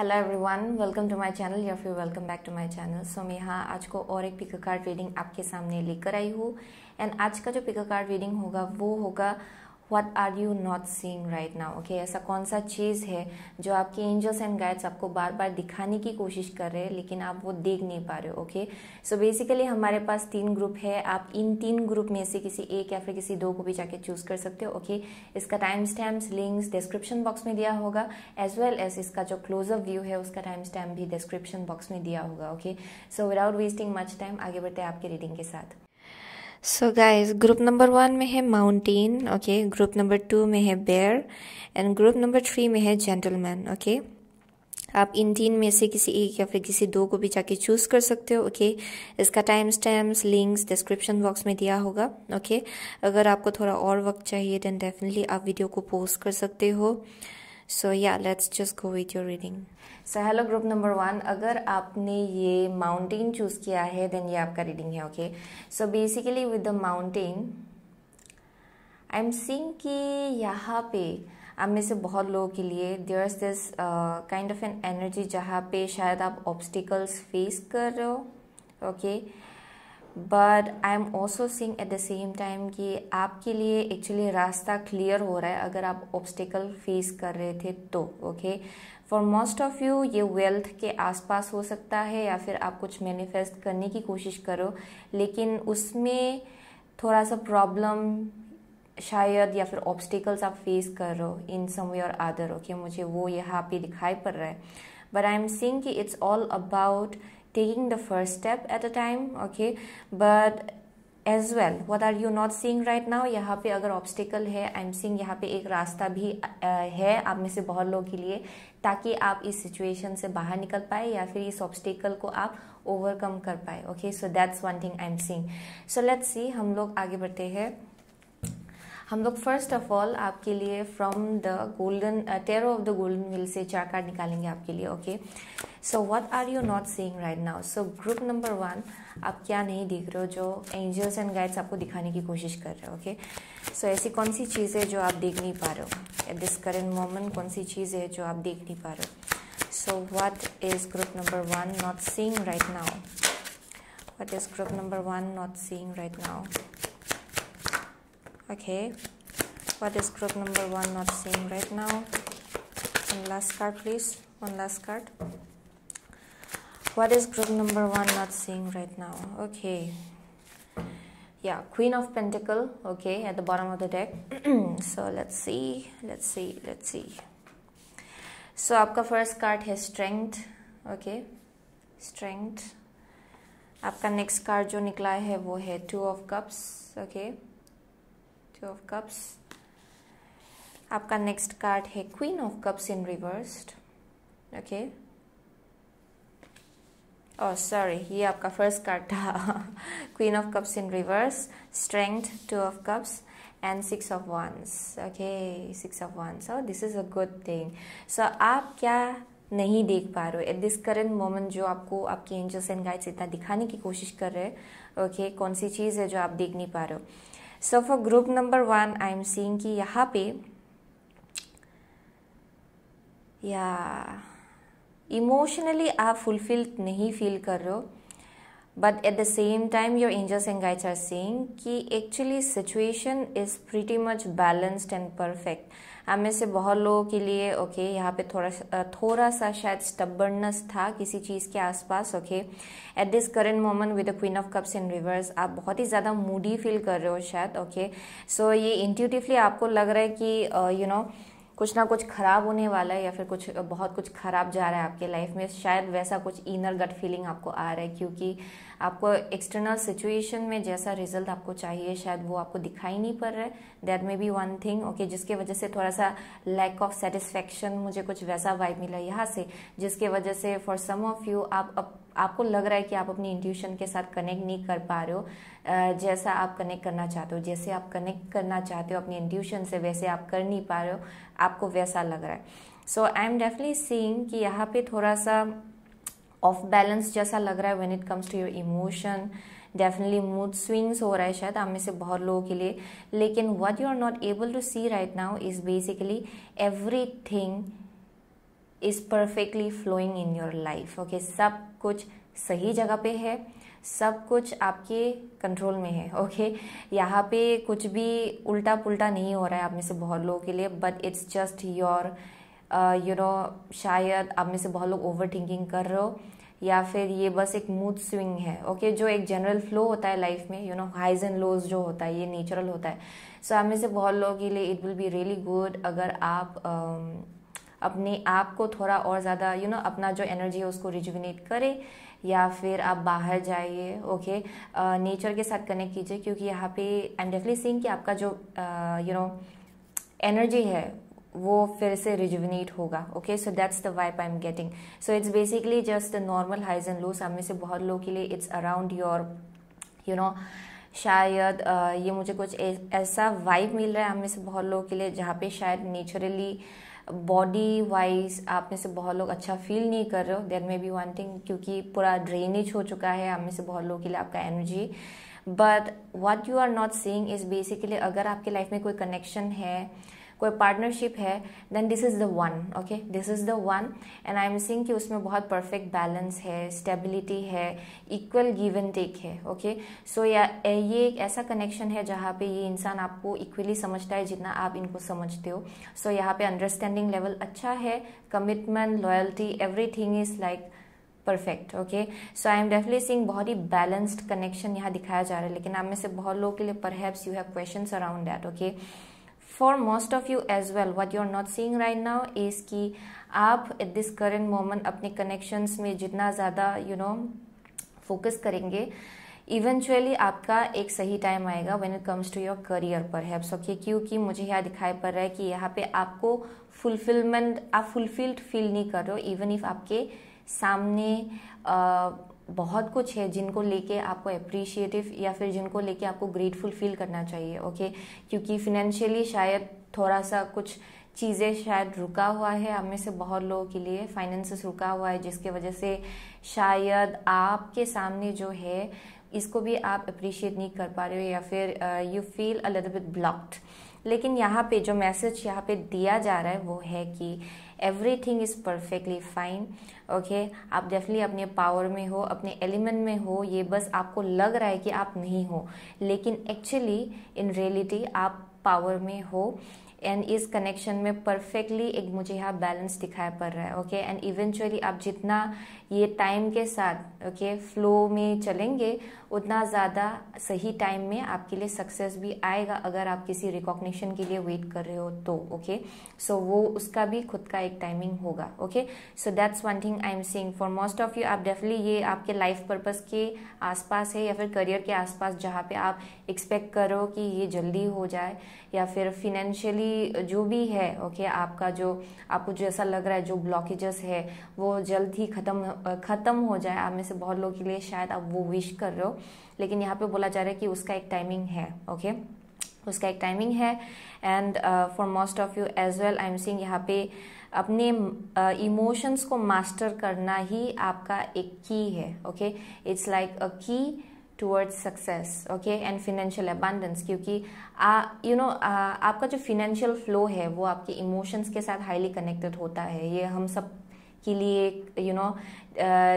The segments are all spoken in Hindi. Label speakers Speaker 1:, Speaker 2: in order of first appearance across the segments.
Speaker 1: Hello everyone welcome to my channel या फिर welcome back to my channel so मैं यहाँ आज को और एक पिका कार्ड रीडिंग आपके सामने लेकर आई हूँ एंड आज का जो पिकअ कार्ड रीडिंग होगा वो होगा what are you not seeing right now okay ऐसा कौन सा चीज़ है जो आपके एंजल्स एंड गाइड्स आपको बार बार दिखाने की कोशिश कर रहे हैं लेकिन आप वो देख नहीं पा रहे हो ओके सो बेसिकली हमारे पास तीन ग्रुप है आप इन तीन ग्रुप में से किसी एक या फिर किसी दो को भी जाके चूज कर सकते हो ओके इसका time stamp links description box में दिया होगा एज वेल एज इसका जो क्लोजअप व्यू है उसका टाइम स्टैम्प भी डिस्क्रिप्शन बॉक्स में दिया होगा okay so without wasting much time आगे बढ़ते हैं आपके रीडिंग के साथ so guys group number one में है mountain okay group number two में है bear and group number three में है जेंटलमैन ओके okay? आप इन तीन में से किसी एक या फिर किसी दो को भी जाके चूज कर सकते हो ओके इसका time stamps links description box में दिया होगा ओके अगर आपको थोड़ा और वक्त चाहिए देन डेफिनेटली आप वीडियो को पोस्ट कर सकते हो so yeah let's just go with your reading so hello group number one अगर आपने ये माउंटेन चूज़ किया है देन ये आपका रीडिंग है okay so basically with the mountain I am seeing कि यहाँ पे आप में से बहुत लोगों के लिए there is this kind of an energy जहाँ पे शायद आप ऑब्स्टिकल्स फेस कर रहे हो okay but I am also seeing at the same time कि आपके लिए एक्चुअली रास्ता क्लियर हो रहा है अगर आप ऑब्स्टिकल फेस कर रहे थे तो okay okay? For most of you ये वेल्थ के आसपास हो सकता है या फिर आप कुछ मैनिफेस्ट करने की कोशिश करो लेकिन उसमें थोड़ा सा प्रॉब्लम शायद या फिर ऑब्स्टिकल्स आप फेस कर रहे हो इन सम वे और आदर ओके मुझे वो यहाँ पे दिखाई पड़ रहा है बट आई एम सींग कि it's all about taking the first step at a time okay but as well what are you not seeing right now यहाँ पे अगर ऑब्स्टिकल है आई एम सींग यहाँ पे एक रास्ता भी है आप में से बहुत लोगों के लिए ताकि आप इस सिचुएशन से बाहर निकल पाए या फिर इस ऑब्स्टिकल को आप ओवरकम कर पाए okay so that's one thing I am seeing so let's see हम लोग आगे बढ़ते हैं हम लोग फर्स्ट ऑफ ऑल आपके लिए from the golden tarot of the golden wheel से चार कार्ड निकालेंगे आपके लिए okay okay? So what are you not seeing right now so group number one आप क्या नहीं देख रहे हो जो एंजल्स एंड गाइड्स आपको दिखाने की कोशिश कर रहे हो ओके सो ऐसी कौन सी चीज़ है जो आप देख नहीं पा रहे हो एट दिस करेंट मोमेंट कौन सी चीज़ है जो आप देख नहीं पा रहे हो so what is group number one not seeing right now what is group number one not seeing right now okay what is group number one not seeing right now last card please please last card What is group number one not seeing right now? Okay. Yeah, Queen of Pentacle. Okay, at the bottom of the deck. so let's see. Let's see. Let's see. So your first card is Strength. Okay. Strength. Your next card jo nikla hai, wo Two of Cups. Okay. Two of Cups. Your next card is Queen of Cups in Reversed. Okay. oh sorry ये आपका फर्स्ट कार्ड था queen of cups in reverse strength two of cups and six of wands okay six of wands और this is a good thing so आप क्या नहीं देख पा रहे हो एट दिस करेंट मोमेंट जो आपको आपके एंजल्स एंड गाइड्स इतना दिखाने की कोशिश कर रहे हैं ओके okay, कौन सी चीज़ है जो आप देख नहीं पा रहे हो so for group number one I am seeing कि यहाँ पे या yeah. इमोशनली आप फुलफिल नहीं फील कर रहे हो but at the same time your angels and guides are saying कि actually situation is pretty much balanced and perfect हम में से बहुत लोगों के लिए ओके okay, यहाँ पे थोड़ा थोड़ा सा शायद स्टबर्नस था किसी चीज़ के आसपास okay at this current moment with the queen of cups in reverse आप बहुत ही ज़्यादा मूडी फील कर रहे हो शायद ओके okay? सो so, ये इंट्यूटिवली आपको लग रहा है कि you uh, know you know, कुछ ना कुछ ख़राब होने वाला है या फिर कुछ बहुत कुछ ख़राब जा रहा है आपके लाइफ में शायद वैसा कुछ इनर गट फीलिंग आपको आ रहा है क्योंकि आपको एक्सटर्नल सिचुएशन में जैसा रिजल्ट आपको चाहिए शायद वो आपको दिखाई नहीं पड़ रहा है that may be one thing okay जिसके वजह से थोड़ा सा लैक ऑफ सेटिस्फेक्शन मुझे कुछ वैसा वाइब मिला यहाँ से जिसके वजह से फॉर सम ऑफ यू आप आपको लग रहा है कि आप अपनी इंट्यूशन के साथ कनेक्ट नहीं कर पा रहे हो जैसा आप कनेक्ट करना चाहते हो जैसे आप कनेक्ट करना चाहते हो अपनी इंट्यूशन से वैसे आप कर नहीं पा रहे हो आपको वैसा लग रहा है so I am definitely seeing कि यहाँ पे थोड़ा सा ऑफ बैलेंस जैसा लग रहा है when it comes to your emotion definitely mood swings हो रहा है शायद आप में से बहुत लोगों के लिए लेकिन what you are not able to see right now is basically everything is perfectly flowing in your life okay सब कुछ सही जगह पे है सब कुछ आपके कंट्रोल में है ओके okay? यहाँ पे कुछ भी उल्टा पुल्टा नहीं हो रहा है आप में से बहुत लोगों के लिए but it's just your you know शायद आप में से बहुत लोग ओवर थिंकिंग कर रहे हो या फिर ये बस एक मूड स्विंग है ओके okay? जो एक जनरल फ्लो होता है लाइफ में you know highs and lows जो होता है ये नेचुरल होता है सो so, आप में से बहुत लोगों के लिए it will be really good अगर आप um, अपने आप को थोड़ा और ज़्यादा यू नो अपना जो एनर्जी है उसको रिजुविनेट करें या फिर आप बाहर जाइए ओके नेचर के साथ कनेक्ट कीजिए क्योंकि यहाँ पे आई एम डेफिनेटली सीइंग कि आपका जो यू नो एनर्जी है वो फिर से रिजुविनेट होगा okay so that's the vibe I am getting so it's basically just normal highs and lows हमें से बहुत लोग के लिए it's around your you know शायद ये मुझे कुछ ऐसा वाइब मिल रहा है हमें से बहुत लोगों के लिए जहाँ पे शायद नेचुरली बॉडी वाइज आप में से बहुत लोग अच्छा फील नहीं कर रहे हो देर में बी वन थिंग क्योंकि पूरा ड्रेनेज हो चुका है आप में से बहुत लोगों के लिए आपका energy but what you are not seeing is basically अगर आपकी लाइफ में कोई कनेक्शन है कोई पार्टनरशिप है then this is the one okay this is the one and I am seeing कि उसमें बहुत परफेक्ट बैलेंस है स्टेबिलिटी है इक्वल गिव एंड टेक है ओके सो या ये एक ऐसा कनेक्शन है जहाँ पे ये इंसान आपको इक्वली समझता है जितना आप इनको समझते हो सो so, यहाँ पे अंडरस्टैंडिंग लेवल अच्छा है commitment loyalty every is like perfect okay so I am definitely seeing बहुत ही बैलेंसड कनेक्शन यहाँ दिखाया जा रहा है लेकिन आप में से बहुत लोगों के लिए पर you have question around that okay most of you as well what you are not seeing right now is कि आप एट दिस करेंट मोमेंट अपने कनेक्शन में जितना ज़्यादा यू नो फोकस करेंगे इवेंचुअली आपका एक सही टाइम आएगा when it comes to your career पर है ओके क्योंकि मुझे यहाँ दिखाई पड़ रहा है कि यहाँ पे आपको फुलफिलमेंट आप फुलफिल्ड फील नहीं कर रहे हो इवन इफ आपके सामने uh, बहुत कुछ है जिनको लेके आपको अप्रिशिएटिव या फिर जिनको लेके आपको ग्रेटफुल फील करना चाहिए ओके क्योंकि फिनेंशियली शायद थोड़ा सा कुछ चीज़ें शायद रुका हुआ है आप में से बहुत लोगों के लिए फाइनेंसेस रुका हुआ है जिसके वजह से शायद आपके सामने जो है इसको भी आप अप्रिशिएट नहीं कर पा रहे हो या फिर you feel a little bit blocked लेकिन यहाँ पे जो मैसेज यहाँ पे दिया जा रहा है वो है कि everything is perfectly fine okay आप डेफिनेटली अपने पावर में हो अपने एलिमेंट में हो ये बस आपको लग रहा है कि आप नहीं हो लेकिन एक्चुअली इन रियलिटी आप पावर में हो एंड इस कनेक्शन में परफेक्टली एक मुझे यहाँ बैलेंस दिखाई पड़ रहा है ओके एंड इवेंचुअली आप जितना ये टाइम के साथ ओके फ्लो में चलेंगे उतना ज़्यादा सही टाइम में आपके लिए सक्सेस भी आएगा अगर आप किसी रिकॉग्निशन के लिए वेट कर रहे हो तो ओके सो so, वो उसका भी खुद का एक टाइमिंग होगा okay so that's one thing I am seeing for most of you आप डेफिनेटली ये आपके लाइफ पर्पस के आसपास है या फिर करियर के आसपास जहाँ पे आप एक्सपेक्ट करो कि ये जल्दी हो जाए या फिर फिनेंशियली जो भी है ओके okay, आपका जो आपको जैसा लग रहा है जो ब्लॉकेजेस है वो जल्द ही ख़त्म ख़त्म हो जाए आप में से बहुत लोग के लिए शायद आप वो विश कर रहे हो लेकिन यहाँ पे बोला जा रहा है कि उसका एक टाइमिंग है ओके उसका एक टाइमिंग है and for most of you as well I am seeing यहाँ पे अपने इमोशंस uh, को मास्टर करना ही आपका एक की है okay it's like a key towards success okay and financial abundance क्योंकि यू नो आपका जो फिनेंशियल फ्लो है वो आपके इमोशंस के साथ हाईली कनेक्टेड होता है ये हम सब के लिए you know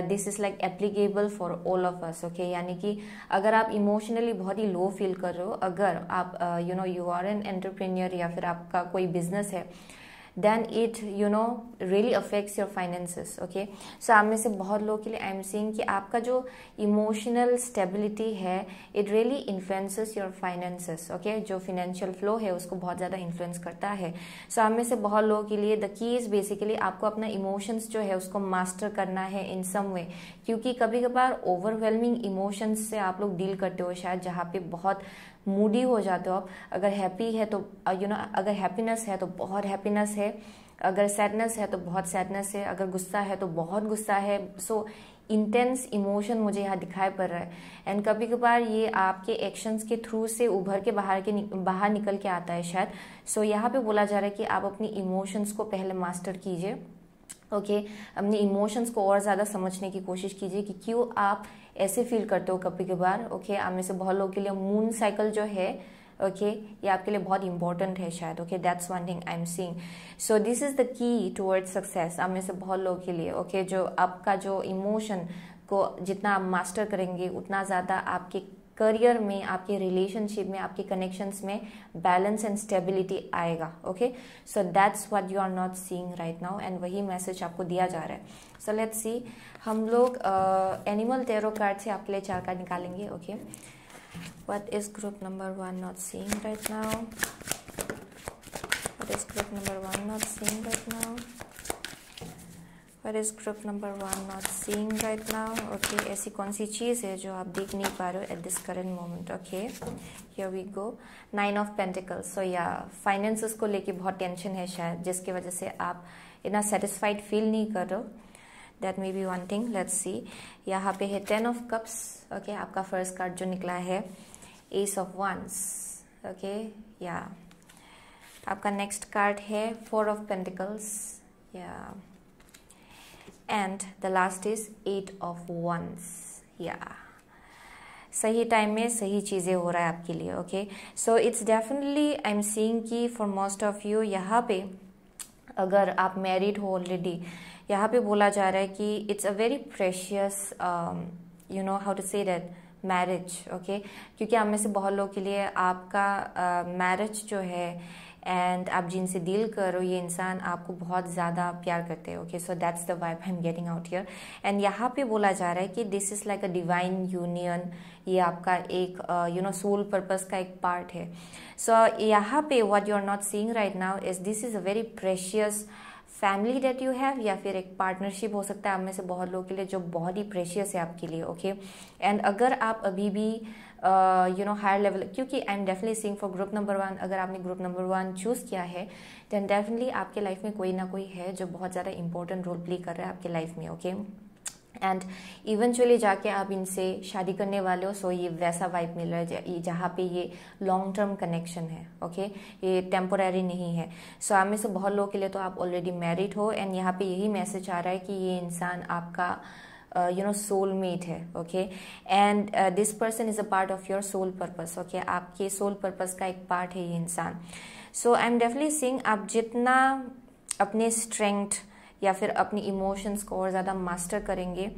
Speaker 1: this is like applicable for all of us okay यानी कि अगर आप इमोशनली बहुत ही लो फील कर रहे हो अगर आप you know you are an entrepreneur या फिर आपका कोई बिजनेस है then it you know really affects your finances okay so आप में से बहुत लोगों के लिए आई एम सींग कि आपका जो इमोशनल स्टेबिलिटी है it really influences your finances okay जो फिनेंशियल फ्लो है उसको बहुत ज़्यादा इन्फ्लुएंस करता है सो so, आप में से बहुत लोगों के लिए द की इज़ बेसिकली आपको अपना इमोशंस जो है उसको मास्टर करना है इन सम वे क्योंकि कभी कभार ओवरवेलमिंग इमोशंस से आप लोग डील करते हो शायद जहाँ पे बहुत मूडी हो जाते हो आप अगर हैप्पी है तो यू uh, नो अगर हैप्पीनेस है तो बहुत हैप्पीनेस है अगर सैडनेस है तो बहुत सैडनेस है अगर गुस्सा है तो बहुत गुस्सा है सो इंटेंस इमोशन मुझे यहाँ दिखाई पड़ रहा है एंड कभी कभार ये आपके एक्शंस के थ्रू से उभर के बाहर के बाहर निकल के आता है शायद सो so, यहाँ पे बोला जा रहा है कि आप अपनी इमोशंस को पहले मास्टर कीजिए ओके okay, अपने इमोशंस को और ज़्यादा समझने की कोशिश कीजिए कि क्यों आप ऐसे फील करते हो कभी कभार ओके आप में से बहुत लोगों के लिए मून साइकिल जो है ओके ये आपके लिए बहुत इंपॉर्टेंट है शायद okay that's one thing I am seeing so this is the key towards success आप में से बहुत लोगों के लिए ओके जो आपका जो इमोशन को जितना आप मास्टर करेंगे उतना ज़्यादा आपके करियर में आपके रिलेशनशिप में आपके कनेक्शंस में बैलेंस एंड स्टेबिलिटी आएगा okay so that's what you are not seeing right now and वही मैसेज आपको दिया जा रहा है सो लेट्स सी हम लोग एनिमल टेरो कार्ड से आपके लिए चार कार्ड निकालेंगे okay what is group number one not seeing right now what is group number one not seeing right now पर इस group number one not seeing right now okay ऐसी कौन सी चीज़ है जो आप देख नहीं पा रहे हो at this current moment okay here we go nine of pentacles so yeah finance को लेके बहुत टेंशन है शायद जिसकी वजह से आप इतना सेटिस्फाइड फील नहीं कर रहे that may be one thing let's see यहाँ पे है टेन ऑफ कप्स ओके आपका फर्स्ट कार्ड जो निकला है एस ऑफ वंस ओके या आपका नेक्स्ट कार्ड है फोर ऑफ पेंटिकल्स या and the last is eight of wands या सही टाइम में सही चीज़ें हो रहा है आपके लिए okay so it's definitely I am seeing कि फॉर मोस्ट ऑफ यू यहाँ पे अगर आप मैरिड हो ऑलरेडी यहाँ पे बोला जा रहा है कि it's a very precious you know how to say that marriage okay क्योंकि आप में से बहुत लोगों के लिए आपका मैरिज uh, जो है एंड आप जिनसे डील करो ये इंसान आपको बहुत ज़्यादा प्यार करते हैं okay so that's the vibe I am getting out here and यहाँ पे बोला जा रहा है कि this is like a divine union ये आपका एक यू नो सोल पर्पज का एक पार्ट है सो so, यहाँ पे what you are not seeing right now is this is a very precious family date you have या फिर एक पार्टनरशिप हो सकता है आप में से बहुत लोगों के लिए जो बहुत ही प्रेशियस है आपके लिए ओके okay? एंड अगर आप अभी भी यू नो हायर लेवल क्योंकि I am definitely seeing for group number one अगर आपने ग्रुप नंबर वन चूज़ किया है देन डेफिनेटली आपके लाइफ में कोई ना कोई है जो बहुत ज़्यादा इंपॉर्टेंट रोल प्ले कर रहा है आपके लाइफ में ओके okay? एंड इवेंचुअली जाके आप इनसे शादी करने वाले हो सो ये वैसा वाइब मिल रहा है जहाँ पे ये लॉन्ग टर्म कनेक्शन है ओके ये टेम्पोरिरी नहीं है सो आप में से बहुत लोग के लिए तो आप ऑलरेडी मैरिड हो एंड यहाँ पे यही मैसेज आ रहा है कि ये इंसान आपका यू नो सोल मेट है okay and this person is a part of your soul purpose okay आपके सोल पर्पज़ का एक पार्ट है ये इंसान सो आई एम डेफिनेटली सिंग आप जितना अपने स्ट्रेंथ या फिर अपने इमोशंस को और ज़्यादा मास्टर करेंगे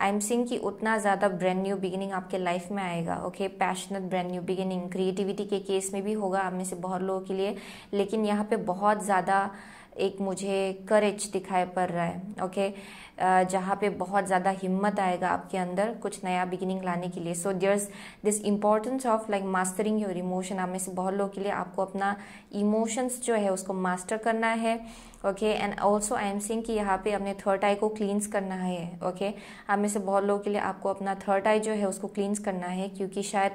Speaker 1: आई एम सिंग कि उतना ज़्यादा ब्रैंड न्यू बिगिनिंग आपके लाइफ में आएगा okay passionate brand new beginning creativity के केस में भी होगा आप में से बहुत लोगों के लिए लेकिन यहाँ पे बहुत ज़्यादा एक मुझे करेज दिखाई पड़ रहा है ओके जहाँ पे बहुत ज़्यादा हिम्मत आएगा आपके अंदर कुछ नया बिगिनिंग लाने के लिए so there's this importance of like mastering your emotion आप में से बहुत लोगों के लिए आपको अपना इमोशंस जो है उसको मास्टर करना है okay and also I am seeing कि यहाँ पे अपने थर्ड आई को क्लींस करना है ओके okay? आप में से बहुत लोगों के लिए आपको अपना थर्ड आई जो है उसको क्लींस करना है क्योंकि शायद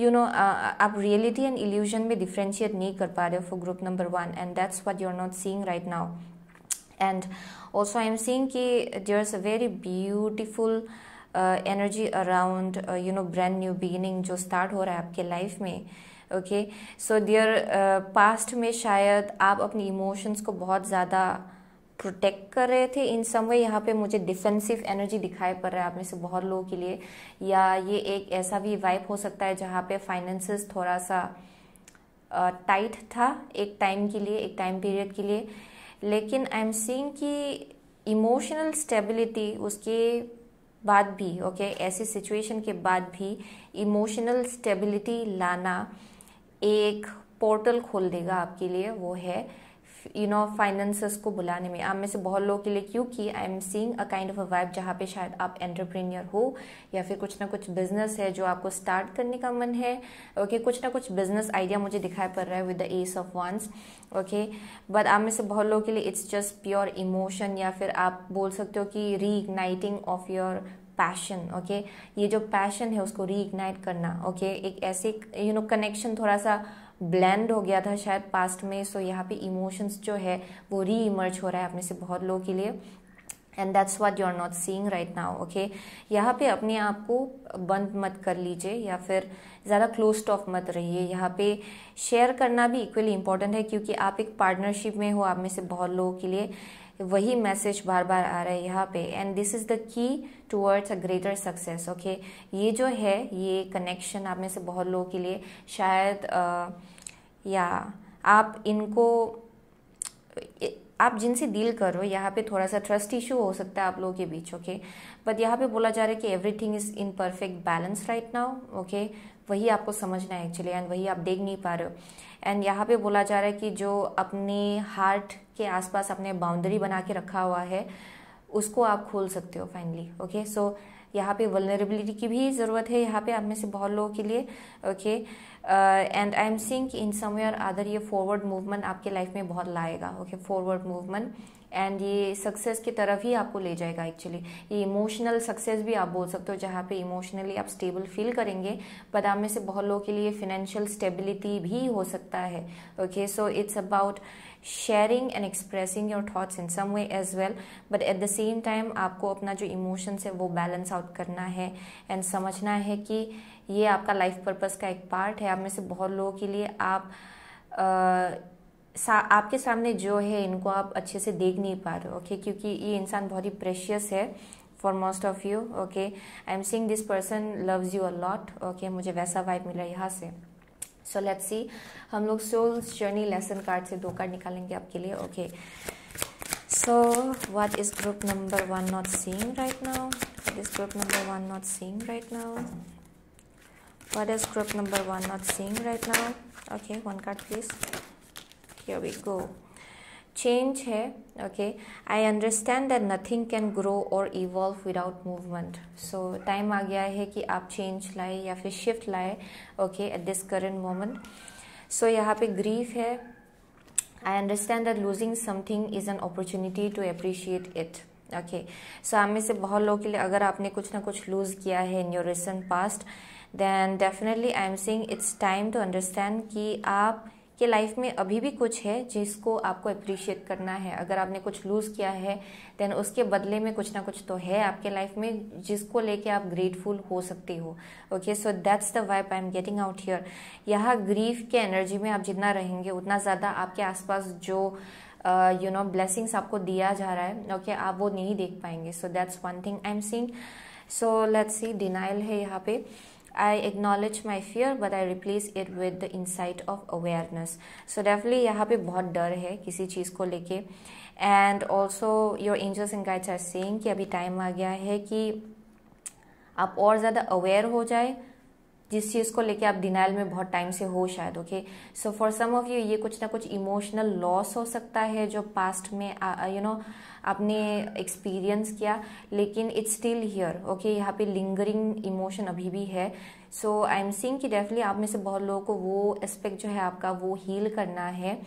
Speaker 1: यू नो आप रियलिटी एंड इल्यूजन में डिफ्रेंशिएट नहीं कर पा रहे हो for group number one and that's what you are not seeing right now and also I am seeing कि there is a very beautiful energy around you know brand new beginning जो स्टार्ट हो रहा है आपके लाइफ में ओके सो देर पास्ट में शायद आप अपनी इमोशंस को बहुत ज़्यादा प्रोटेक्ट कर रहे थे इन सम वे यहाँ पे मुझे डिफेंसिव एनर्जी दिखाई पड़ रहा है आप में से बहुत लोगों के लिए या ये एक ऐसा भी वाइप हो सकता है जहाँ पे फाइनेंसेस थोड़ा सा टाइट था एक टाइम के लिए एक टाइम पीरियड के लिए लेकिन आई एम सीइंग कि इमोशनल स्टेबिलिटी उसके बाद भी ओके okay, ऐसी सिचुएशन के बाद भी इमोशनल स्टेबिलिटी लाना एक पोर्टल खोल देगा आपके लिए वो है यू नो फाइनेंसर्स को बुलाने में आप में से बहुत लोगों के लिए क्योंकि I am seeing a kind of a vibe जहाँ पे शायद आप एंटरप्रेन्योर हो या फिर कुछ ना कुछ बिजनेस है जो आपको स्टार्ट करने का मन है ओके okay, कुछ ना कुछ बिजनेस आइडिया मुझे दिखाई पड़ रहा है with the ace of wands okay but आप में से बहुत लोगों के लिए इट्स जस्ट प्योर इमोशन या फिर आप बोल सकते हो कि री ऑफ योर पैशन ओके ये जो पैशन है उसको री करना ओके okay? एक ऐसे यू नो कनेक्शन थोड़ा सा ब्लेंड हो गया था शायद पास्ट में सो so यहाँ पे इमोशंस जो है वो री इमर्ज हो रहा है अपने से बहुत लोगों के लिए and that's what you are not seeing right now okay यहाँ पे अपने आप को बंद मत कर लीजिए या फिर ज़्यादा क्लोज ऑफ मत रहिए यहाँ पे शेयर करना भी इक्वली इम्पॉर्टेंट है क्योंकि आप एक पार्टनरशिप में हो आप में से बहुत लोगों के लिए वही मैसेज बार बार आ रहा है यहाँ पे and this is the key towards a greater success okay ये जो है ये कनेक्शन आप में से बहुत लोगों के लिए शायद uh, या आप इनको आप जिनसे डील करो यहाँ पे थोड़ा सा ट्रस्ट इशू हो सकता है आप लोगों के बीच ओके बट यहाँ पे बोला जा रहा है कि everything is in perfect balance right now okay वही आपको समझना है एक्चुअली एंड वही आप देख नहीं पा रहे हो एंड यहाँ पे बोला जा रहा है कि जो अपने हार्ट के आसपास अपने बाउंड्री बना के रखा हुआ है उसको आप खोल सकते हो फाइनली ओके सो यहाँ पे वलनरेबिलिटी की भी ज़रूरत है यहाँ पे आप में से बहुत लोगों के लिए okay and I am seeing in somewhere other ये फॉरवर्ड मूवमेंट आपके लाइफ में बहुत लाएगा ओके फॉरवर्ड मूवमेंट एंड ये सक्सेस की तरफ ही आपको ले जाएगा एक्चुअली ये इमोशनल सक्सेस भी आप बोल सकते हो जहाँ पे इमोशनली आप स्टेबल फील करेंगे बट आप में से बहुत लोगों के लिए फिनेंशियल स्टेबिलिटी भी हो सकता है okay so it's about sharing and expressing your thoughts in some way as well but at the same time आपको अपना जो इमोशंस है वो बैलेंस आउट करना है एंड समझना है कि ये आपका लाइफ पर्पज का एक पार्ट है आप में से बहुत लोगों के लिए आप आ, सा, आपके सामने जो है इनको आप अच्छे से देख नहीं पा रहे हो ओके क्योंकि ये इंसान बहुत ही प्रेशियस है for most of you okay I am seeing this person loves you a lot okay मुझे वैसा वाइब मिला यहाँ से सो लेट्स सी हम लोग सोल्स जर्नी लेसन कार्ड से दो कार्ड निकालेंगे आपके लिए okay so what is group number one not seeing right now what is group number one not seeing right now what is group number one not seeing right now okay one card please here we go change है okay I understand that nothing can grow or evolve without movement so time आ गया है कि आप चेंज लाए या फिर शिफ्ट लाए okay at this current moment so यहाँ पे ग्रीफ है I understand that losing something is an opportunity to appreciate it okay so हमें से बहुत लोगों के लिए अगर आपने कुछ ना कुछ लूज किया है in your recent past then definitely I am seeing it's time to understand कि आप कि लाइफ में अभी भी कुछ है जिसको आपको अप्रिशिएट करना है अगर आपने कुछ लूज़ किया है देन उसके बदले में कुछ ना कुछ तो है आपके लाइफ में जिसको लेके आप ग्रेटफुल हो सकते हो okay so that's the vibe I am getting out here यहाँ ग्रीफ के एनर्जी में आप जितना रहेंगे उतना ज़्यादा आपके आसपास जो यू नो ब्लेसिंग्स आपको दिया जा रहा है ओके okay, आप वो नहीं देख पाएंगे so that's one thing I am seeing so let's see denial है यहाँ पे I acknowledge my fear but I replace it with the insight of awareness so definitely यहाँ पे बहुत डर है किसी चीज़ को लेके and also your angels and guides are saying कि अभी टाइम आ गया है कि आप और ज़्यादा अवेयर हो जाए जिस चीज़ को लेके आप डिनाइल में बहुत टाइम से हो शायद okay so for some of you ये कुछ ना कुछ इमोशनल लॉस हो सकता है जो पास्ट में यू नो you know, आपने एक्सपीरियंस किया लेकिन इट्स स्टिल हियर ओके यहाँ पे लिंगरिंग इमोशन अभी भी है सो आई एम सींग कि डेफिनेटली आप में से बहुत लोगों को वो एस्पेक्ट जो है आपका वो हील करना है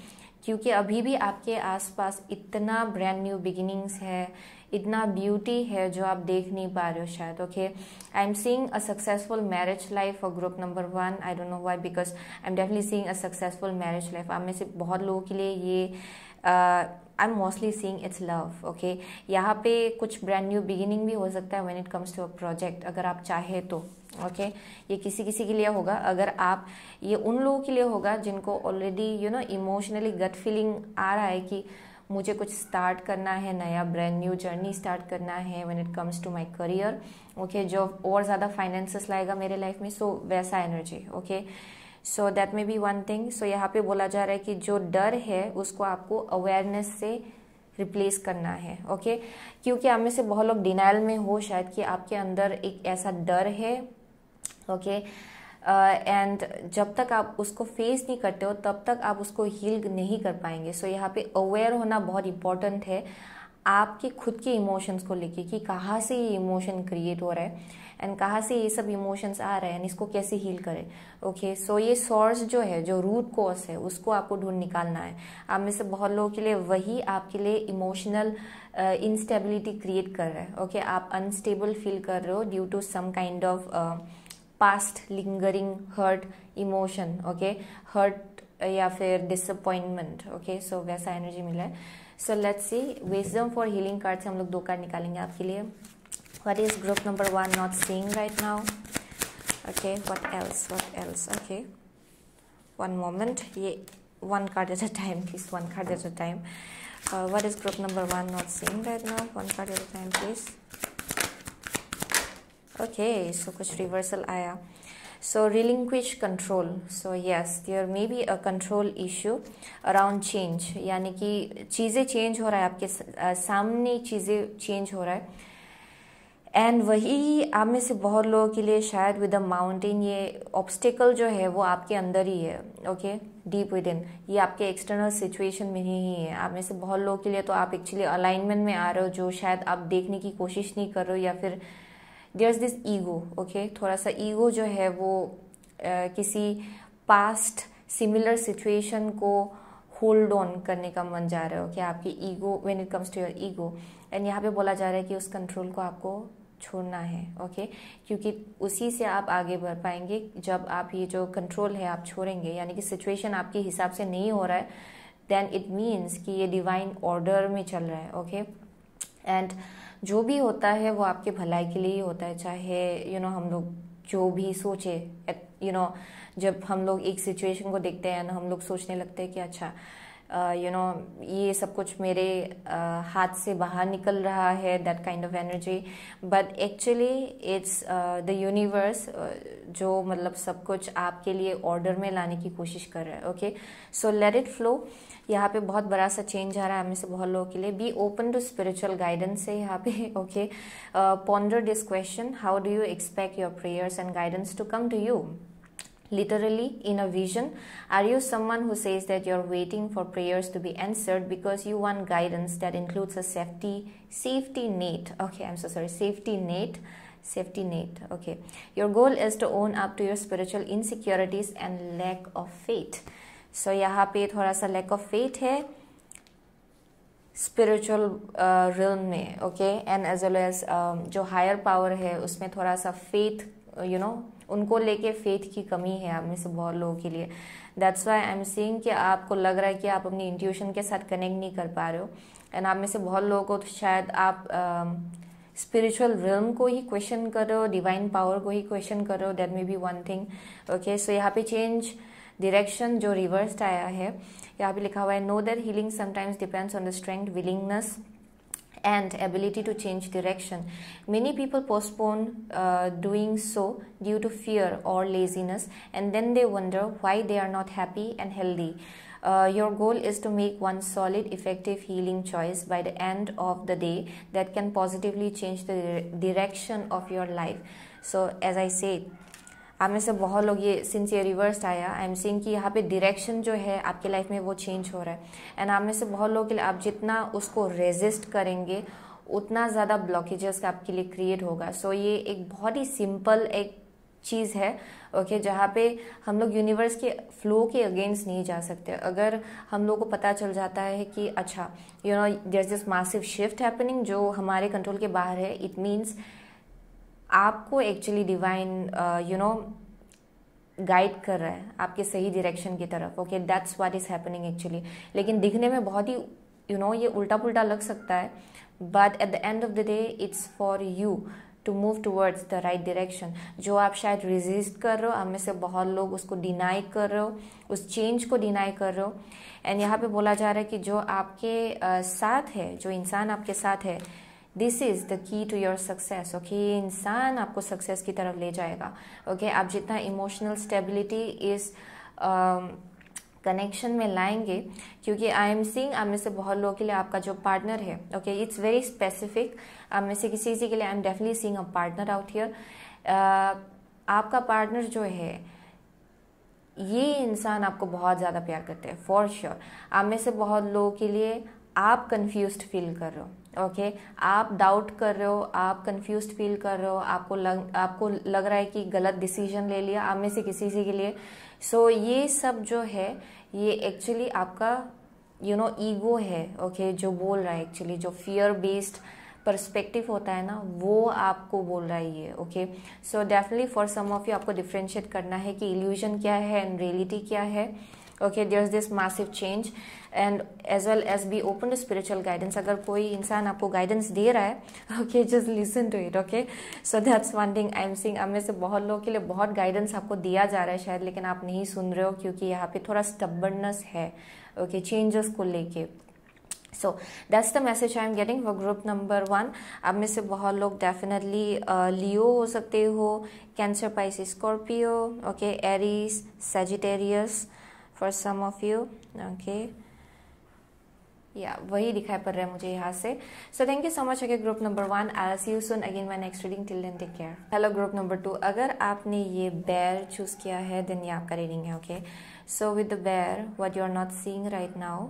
Speaker 1: क्योंकि अभी भी आपके आसपास इतना ब्रांड न्यू बिगिनिंग्स है इतना ब्यूटी है जो आप देख नहीं पा रहे हो शायद okay I am seeing a successful marriage life और group number one I don't know why because I am definitely seeing a successful marriage life आप में से बहुत लोगों के लिए ये uh, I am mostly seeing it's love okay यहाँ पे कुछ ब्रांड न्यू बिगिनिंग भी हो सकता है when it comes to a project अगर आप चाहे तो ओके okay? ये किसी किसी के लिए होगा अगर आप ये उन लोगों के लिए होगा जिनको already you know emotionally gut feeling आ रहा है कि मुझे कुछ स्टार्ट करना है नया ब्रांड न्यू जर्नी स्टार्ट करना है when it comes to my career okay जो और ज़्यादा फाइनेंसेस लाएगा मेरे लाइफ में सो so, वैसा energy okay okay? So that may be one thing so यहाँ पे बोला जा रहा है कि जो डर है उसको आपको अवेयरनेस से रिप्लेस करना है ओके okay? क्योंकि आप में से बहुत लोग डिनाइल में हो शायद कि आपके अंदर एक ऐसा डर है ओके okay? एंड uh, जब तक आप उसको फेस नहीं करते हो तब तक आप उसको हील नहीं कर पाएंगे सो so, यहाँ पे अवेयर होना बहुत इम्पॉर्टेंट है आपके खुद के इमोशंस को लेके कि कहाँ से ये इमोशन क्रिएट हो रहा है एंड कहाँ से ये सब इमोशंस आ रहे हैं इसको कैसे हील करें ओके सो ये सोर्स जो है जो रूट कॉज है उसको आपको ढूंढ निकालना है आप में से बहुत लोगों के लिए वही आपके लिए इमोशनल इंस्टेबिलिटी क्रिएट कर रहा है ओके okay? आप अनस्टेबल फील कर रहे हो due to some kind of past lingering hurt emotion okay hurt या फिर डिसअपॉइंटमेंट ओके सो वैसा एनर्जी मिला है so let's see wisdom for healing card से हम लोग दो कार्ड निकालेंगे आपके लिए what is group number one not seeing right now okay what else what else okay one moment yeah one card at a time please one card at a time uh, what is group number one not seeing right now one card at a time please okay so kuch reversal aya so relinquish control so yes there may be a control issue around change यानी कि चीज़ें चेंज हो रहा है आपके सामने चीज़ें change हो रहा है एंड वही आप में से बहुत लोगों के लिए शायद विद अ माउंटेन ये ऑब्स्टिकल जो है वो आपके अंदर ही है ओके डीप विद इन ये आपके एक्सटर्नल सिचुएशन में ही है आप में से बहुत लोगों के लिए तो आप एक्चुअली अलाइनमेंट में आ रहे हो जो शायद आप देखने की कोशिश नहीं कर रहे हो या फिर there is this ego okay थोड़ा सा ईगो जो है वो uh, किसी पास्ट सिमिलर सिचुएशन को होल्ड ऑन करने का मन जा रहा है ओके आपकी ego when it comes to your ego and यहाँ पे बोला जा रहा है कि उस कंट्रोल को आपको छोड़ना है ओके क्योंकि उसी से आप आगे बढ़ पाएंगे जब आप ये जो कंट्रोल है आप छोड़ेंगे यानी कि सिचुएशन आपके हिसाब से नहीं हो रहा है देन इट मीन्स कि ये डिवाइन ऑर्डर में चल रहा है ओके okay? एंड जो भी होता है वो आपके भलाई के लिए ही होता है चाहे यू you नो know, हम लोग जो भी सोचे यू you नो know, जब हम लोग एक सिचुएशन को देखते हैं ना हम लोग सोचने लगते हैं कि अच्छा यू नो ये सब कुछ मेरे हाथ से बाहर निकल रहा है that kind of energy but actually it's the universe जो मतलब सब कुछ आपके लिए ऑर्डर में लाने की कोशिश कर रहा है okay so let it flow यहाँ पे बहुत बड़ा सा चेंज आ रहा है हमें से बहुत लोगों के लिए be open to spiritual guidance है यहाँ पे okay ponder this question how do you expect your prayers and guidance to come to you Literally, in a vision, are you someone who says that you're waiting for prayers to be answered because you want guidance that includes a safety safety net? Okay, I'm so sorry, safety net safety net okay your goal is to own up to your spiritual insecurities and lack of faith so यहाँ पे थोड़ा सा lack of faith है spiritual uh, realm में okay, and as well as जो um, higher power है उसमें थोड़ा सा faith, uh, you know. उनको लेके फेथ की कमी है आप में से बहुत लोगों के लिए that's why I am seeing कि आपको लग रहा है कि आप अपनी इंट्यूशन के साथ कनेक्ट नहीं कर पा रहे हो एंड आप में से बहुत लोगों को तो शायद आप स्पिरिचुअल uh, रिल्म को ही क्वेश्चन कर रहे हो डिवाइन पावर को ही क्वेश्चन कर रहे हो that may be one thing okay so यहाँ पे चेंज डिरेक्शन जो रिवर्स आया है यहाँ पे लिखा हुआ है know that healing sometimes depends on the strength willingness and ability to change direction. Many people postpone uh, doing so due to fear or laziness, and then they wonder why they are not happy and healthy. Uh, your goal is to make one solid, effective healing choice by the end of the day that can positively change the direction of your life. So, as I said, आप में से बहुत लोग ये सिंस ये रिवर्स आया आई एम सीइंग कि यहाँ पे डायरेक्शन जो है आपके लाइफ में वो चेंज हो रहा है एंड आप में से बहुत लोग के लिए आप जितना उसको रेजिस्ट करेंगे उतना ज़्यादा ब्लॉकेजेस आपके लिए क्रिएट होगा सो so, ये एक बहुत ही सिंपल एक चीज़ है ओके okay, जहाँ पे हम लोग यूनिवर्स के फ्लो के अगेंस्ट नहीं जा सकते अगर हम लोग को पता चल जाता है कि अच्छा you know there this massive shift happening जो हमारे कंट्रोल के बाहर है इट मीन्स आपको actually divine you know guide कर रहा है आपके सही डायरेक्शन की तरफ okay that's what is happening actually लेकिन दिखने में बहुत ही यू you नो know, ये उल्टा पुल्टा लग सकता है but at the end of the day it's for you to move towards the right direction जो आप शायद रिजिस्ट कर रहे हो हमें में से बहुत लोग उसको डिनाई कर रहे हो उस चेंज को डिनाई कर रहे हो एंड यहाँ पे बोला जा रहा है कि जो आपके uh, साथ है जो इंसान आपके साथ है this is the key to your success okay ये इंसान आपको सक्सेस की तरफ ले जाएगा ओके okay? आप जितना इमोशनल स्टेबिलिटी इस कनेक्शन um, में लाएंगे क्योंकि आई एम सींग आप में से बहुत लोगों के लिए आपका जो पार्टनर है ओके इट्स वेरी स्पेसिफिक आप में से किसी चीज के लिए I am definitely seeing a partner out here आपका पार्टनर जो है ये इंसान आपको बहुत ज़्यादा प्यार करते हैं फॉर श्योर आप में से बहुत लोगों के लिए आप कंफ्यूज फील कर रहे हो ओके okay? आप डाउट कर रहे हो आप कंफ्यूज फील कर रहे हो आपको लग आपको लग रहा है कि गलत डिसीजन ले लिया आप में से किसी से के लिए सो so, ये सब जो है ये एक्चुअली आपका यू नो ईगो है ओके okay? जो बोल रहा है एक्चुअली जो फियर बेस्ड परस्पेक्टिव होता है ना वो आपको बोल रहा है ये okay so definitely for some of you आपको डिफ्रेंशिएट करना है कि इल्यूजन क्या है एंड रियलिटी क्या है okay there is this massive change and as well as be open to spiritual guidance अगर कोई इंसान आपको गाइडेंस दे रहा है okay just listen to it okay so that's one thing I am seeing हमें से बहुत लोगों के लिए बहुत गाइडेंस आपको दिया जा रहा है शायद लेकिन आप नहीं सुन रहे हो क्योंकि यहाँ पे थोड़ा स्टबर्नस है ओके okay, चेंजेस को लेके so that's the message I am getting for group number one आप में से बहुत लोग डेफिनेटली लियो हो सकते हो Cancer Pisces Scorpio okay Aries Sagittarius for some of you okay या वही दिखाई पड़ रहा है मुझे यहाँ से so thank you so much okay group number one I see you soon again my next reading till then take care hello group number two अगर आपने ये बैर चूज किया है देन ये आपका रीडिंग है okay so with the bear what you are not seeing right now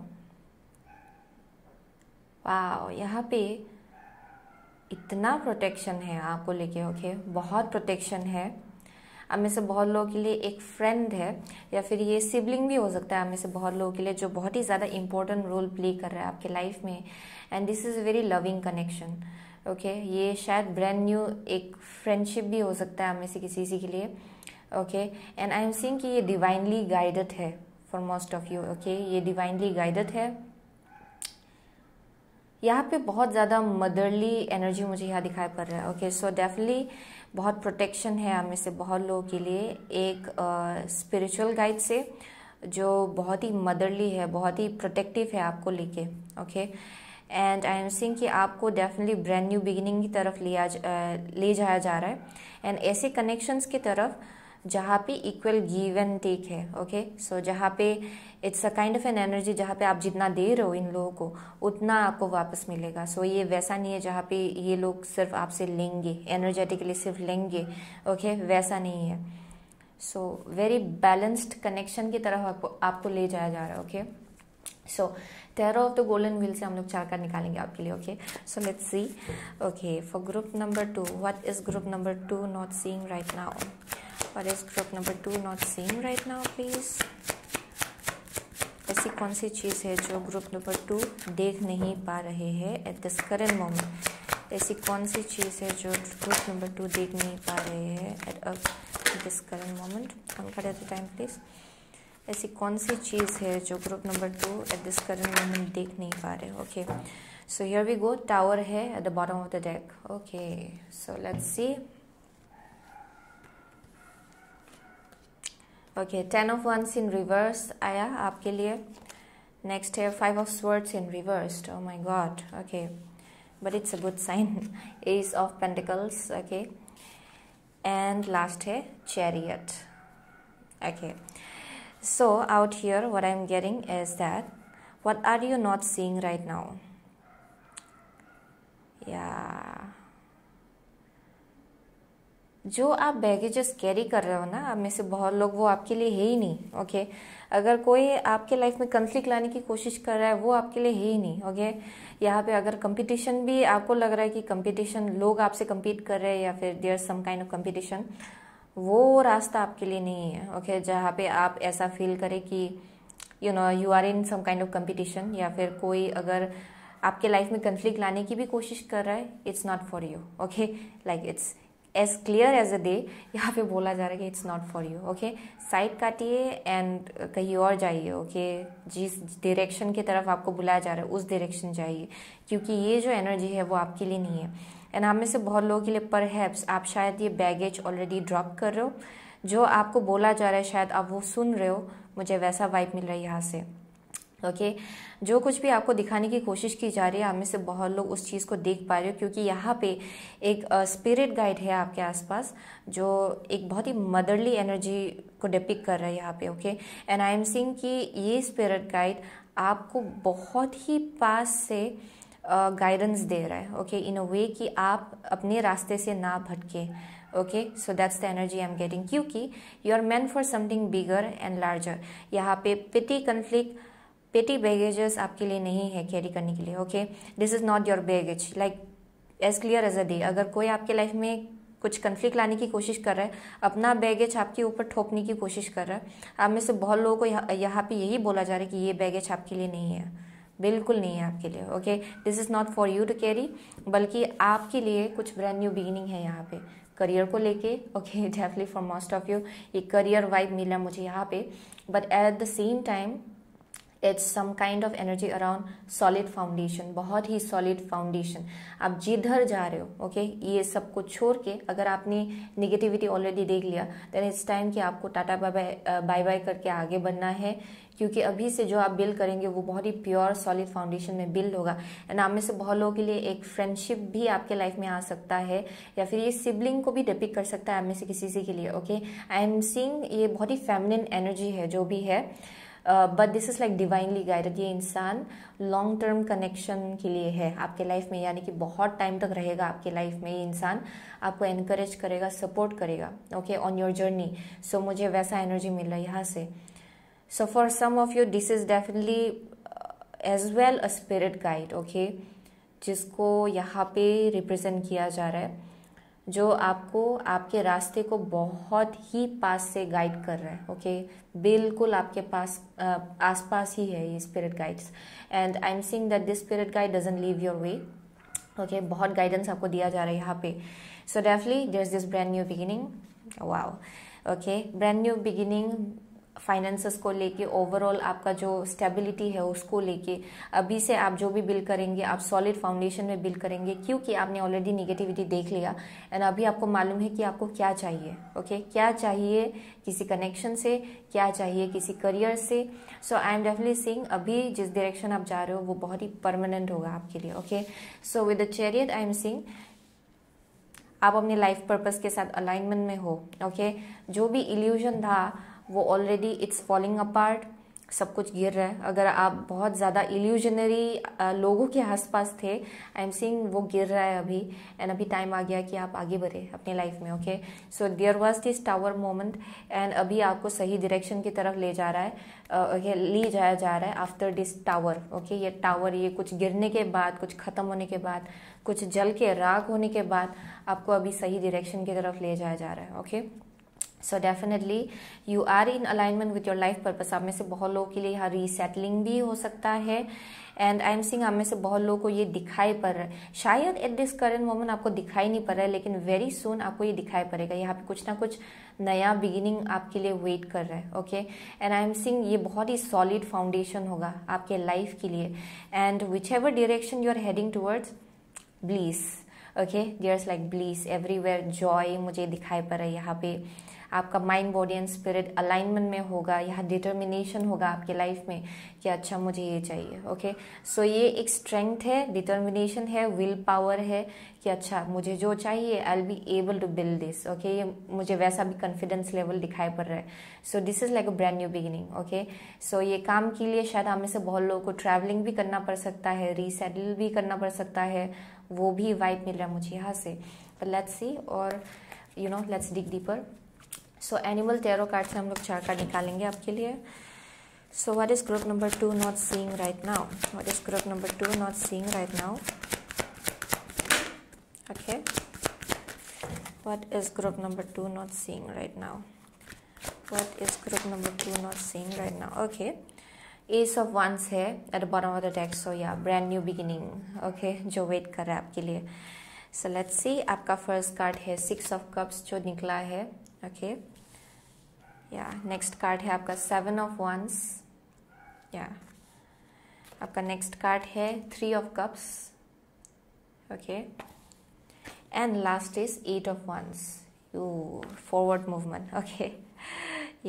Speaker 1: wow यहाँ पे इतना प्रोटेक्शन है आपको लेके ओके okay? बहुत प्रोटेक्शन है हम में से बहुत लोगों के लिए एक फ्रेंड है या फिर ये सिबलिंग भी हो सकता है हम में से बहुत लोगों के लिए जो बहुत ही ज़्यादा इंपॉर्टेंट रोल प्ले कर रहा है आपके लाइफ में and this is very loving connection okay ये शायद ब्रांड न्यू एक फ्रेंडशिप भी हो सकता है हम में से किसी किसी के लिए okay and I am seeing कि ये डिवाइनली गाइडेड है for most of you okay ये डिवाइनली गाइडेड है यहाँ पे बहुत ज़्यादा मदरली एनर्जी मुझे यहाँ दिखाई पड़ रहा है ओके सो डेफिनेटली बहुत प्रोटेक्शन है हमें में से बहुत लोगों के लिए एक स्पिरिचुअल गाइड से जो बहुत ही मदरली है बहुत ही प्रोटेक्टिव है आपको लेके okay and I am seeing कि आपको डेफिनेटली ब्रांड न्यू बिगिनिंग की तरफ लिया ले जाया जा रहा है एंड ऐसे कनेक्शंस की तरफ जहाँ पे इक्वल गिव एंड टेक है ओके सो जहाँ पे it's a kind of an energy जहाँ पे आप जितना दे रहे हो इन लोगों को उतना आपको वापस मिलेगा सो so, ये वैसा नहीं है जहाँ पे ये लोग सिर्फ आपसे लेंगे एनर्जेटिकली सिर्फ लेंगे ओके okay? वैसा नहीं है सो वेरी बैलेंस्ड कनेक्शन की तरफ आपको आपको ले जाया जा रहा है okay so tarot of the golden wheel से हम लोग चार कार्ड निकालेंगे आपके लिए okay so let's see okay for group number two what is group number two not seeing right now what is group number two not seeing right now please ऐसी कौन सी चीज़ है जो ग्रुप नंबर टू देख नहीं पा रहे हैं एट दिस करेंट मोमेंट ऐसी कौन सी चीज़ है जो ग्रुप नंबर टू देख नहीं पा रहे हैं एट दिस करेंट मोमेंट खड़े कर टाइम प्लीज़ ऐसी कौन सी चीज़ है जो group number two at this current moment देख नहीं पा रहे okay so here we go tower है at the bottom of the deck okay so let's see okay ten of wands in reverse आया आपके लिए नेक्स्ट है five of swords in reverse oh my God okay but it's a good sign ace of pentacles okay and last है chariot okay so out here what I am getting is that what are you not seeing right now yeah जो आप बैगेजेस कैरी कर रहे हो ना आप में से बहुत लोग वो आपके लिए है ही नहीं ओके अगर कोई आपके लाइफ में कन्फ्लिक्ट लाने की कोशिश कर रहा है वो आपके लिए है ही नहीं ओके यहाँ पे अगर कंपटीशन भी आपको लग रहा है कि कंपटीशन लोग आपसे कम्पीट कर रहे हैं या फिर there some kind of competition वो रास्ता आपके लिए नहीं है ओके जहाँ पे आप ऐसा फील करें कि you know you are in some kind of competition या फिर कोई अगर आपके लाइफ में कन्फ्लिक्ट लाने की भी कोशिश कर रहा है it's not for you okay like it's as clear as a day यहाँ पे बोला जा रहा है कि it's not for you okay side काटिए एंड कहीं और जाइए ओके okay? जिस डायरेक्शन की तरफ आपको बुलाया जा रहा है उस डायरेक्शन जाइए क्योंकि ये जो एनर्जी है वो आपके लिए नहीं है एंड आप में से बहुत लोगों के लिए पर आप शायद ये बैगेज ऑलरेडी ड्रॉप कर रहे हो जो आपको बोला जा रहा है शायद आप वो सुन रहे हो मुझे वैसा वाइब मिल रहा है यहाँ से ओके okay? जो कुछ भी आपको दिखाने की कोशिश की जा रही है आप में से बहुत लोग उस चीज़ को देख पा रहे हो क्योंकि यहाँ पे एक स्पिरिट uh, गाइड है आपके आसपास जो एक बहुत ही मदरली एनर्जी को डिपिक कर रहा है यहाँ पे okay and I am seeing कि ये स्पिरिट गाइड आपको बहुत ही पास से गाइडेंस uh, दे रहा है ओके इन अ वे कि आप अपने रास्ते से ना भटके okay so that's the energy I am getting क्योंकि you are meant for something bigger and larger यहाँ पे पिटी कन्फ्लिक्ट पेटी बैगेजेस आपके लिए नहीं है कैरी करने के लिए okay this is not your baggage like as clear as a day अगर कोई आपके लाइफ में कुछ कन्फ्लिक्ट लाने की कोशिश कर रहा है अपना बैगेज आपके ऊपर ठोपने की कोशिश कर रहा है आप में से बहुत लोगों को यहाँ यहाँ पे यही बोला जा रहा है कि ये बैगेज आपके लिए नहीं है बिल्कुल नहीं है आपके लिए okay this is not for you to carry बल्कि आपके लिए कुछ ब्रांड न्यू बिगिनिंग है यहाँ पे करियर को लेके okay definitely for most of you ये करियर वाइब मिला मुझे यहाँ पे but at the same time it's some kind of energy around solid foundation बहुत ही सॉलिड फाउंडेशन आप जिधर जा रहे हो ओके okay? ये सब को छोड़ के अगर आपने निगेटिविटी ऑलरेडी देख लिया देन इट्स टाइम कि आपको टाटा बाय बाय बाय करके आगे बढ़ना है क्योंकि अभी से जो आप बिल करेंगे वो बहुत ही प्योर सॉलिड फाउंडेशन में बिल्ड होगा एंड आप में से बहुत लोगों के लिए एक फ्रेंडशिप भी आपके लाइफ में आ सकता है या फिर ये सिबलिंग को भी डिपिक कर सकता है आप में से किसी से के लिए ओके आई एम सींग ये बहुत ही फेमिनिन एनर्जी है जो भी है but this is like divinely guided ये इंसान लॉन्ग टर्म कनेक्शन के लिए है आपके लाइफ में यानी कि बहुत टाइम तक रहेगा आपके लाइफ में ये इंसान आपको एनकरेज करेगा सपोर्ट करेगा okay on your journey so मुझे वैसा एनर्जी मिला यहाँ से so for some of you this is definitely as well a spirit guide okay जिसको यहाँ पे रिप्रेजेंट किया जा रहा है जो आपको आपके रास्ते को बहुत ही पास से गाइड कर रहा है ओके okay? बिल्कुल आपके पास आसपास ही है ये spirit guides and I am seeing that this spirit guide doesn't leave your way okay बहुत गाइडेंस आपको दिया जा रहा है यहाँ पे so definitely there is this brand new beginning wow okay brand new beginning finances को लेके ओवरऑल आपका जो स्टेबिलिटी है उसको लेके अभी से आप जो भी बिल करेंगे आप सॉलिड फाउंडेशन में बिल करेंगे क्योंकि आपने ऑलरेडी निगेटिविटी देख लिया एंड अभी आपको मालूम है कि आपको क्या चाहिए ओके okay? क्या चाहिए किसी कनेक्शन से क्या चाहिए किसी करियर से सो आई एम डेफिनेटली सिंग अभी जिस डायरेक्शन आप जा रहे हो वो बहुत ही परमानेंट होगा आपके लिए okay so with the I am seeing आप अपने लाइफ पर्पस के साथ अलाइनमेंट में हो ओके okay? जो भी इल्यूजन था वो ऑलरेडी इट्स फॉलिंग अपार्ट सब कुछ गिर रहा है अगर आप बहुत ज़्यादा इल्यूजनरी लोगों के आसपास थे आई एम सींग वो गिर रहा है अभी एंड अभी टाइम आ गया कि आप आगे बढ़े अपनी लाइफ में okay so there was this tower moment and अभी आपको सही डायरेक्शन की तरफ ले जा रहा है ओके uh, ले जाया जा रहा है आफ्टर दिस टावर ओके ये टावर ये कुछ गिरने के बाद कुछ ख़त्म होने के बाद कुछ जल के राग होने के बाद आपको अभी सही डायरेक्शन की तरफ ले जाया जा रहा है okay okay? So definitely you are in alignment with your life purpose आप में से बहुत लोगों के लिए यहाँ रीसेटलिंग भी हो सकता है एंड आई एम सिंग आप में से बहुत लोगों को ये दिखाई पड़ रहा है शायद एट दिस करेंट मोमेंट आपको दिखाई नहीं पड़ रहा है लेकिन वेरी सुन आपको ये दिखाई पड़ेगा यहाँ पे कुछ ना कुछ नया बिगिनिंग आपके लिए वेट कर रहा है okay and I am seeing ये बहुत ही सॉलिड फाउंडेशन होगा आपके लाइफ के लिए and whichever direction you are heading towards bliss okay there is like bliss everywhere joy मुझे दिखाई पड़ रहा है यहाँ पे आपका mind body and spirit alignment में होगा यहाँ डिटर्मिनेशन होगा आपके लाइफ में कि अच्छा मुझे ये चाहिए ओके सो so, ये एक स्ट्रेंथ है डिटर्मिनेशन है विल पावर है कि अच्छा मुझे जो चाहिए I'll be able to build this okay ये मुझे वैसा भी कॉन्फिडेंस लेवल दिखाई पड़ रहा है so this is like a brand new beginning okay so ये काम के लिए शायद हमें से बहुत लोगों को ट्रैवलिंग भी करना पड़ सकता है रीसेटल भी करना पड़ सकता है वो भी वाइब मिल रहा है मुझे यहाँ से लेट्स सी और you know let's dig deeper so animal tarot card से हम लोग चार कार्ड निकालेंगे आपके लिए so what is group number two not seeing right now what is group number two not seeing right now okay what is group number two not seeing right now what is group number two not seeing right now okay ace of wands है at the bottom of the takes so या ब्रांड न्यू बिगिनिंग ओके जो वेट कर रहा है आपके लिए सो लेट्स सी आपका फर्स्ट कार्ड है सिक्स ऑफ कप्स जो निकला है ओके या नेक्स्ट कार्ड है आपका सेवन ऑफ वंस या आपका नेक्स्ट कार्ड है three of cups okay and last is eight of wands you forward movement okay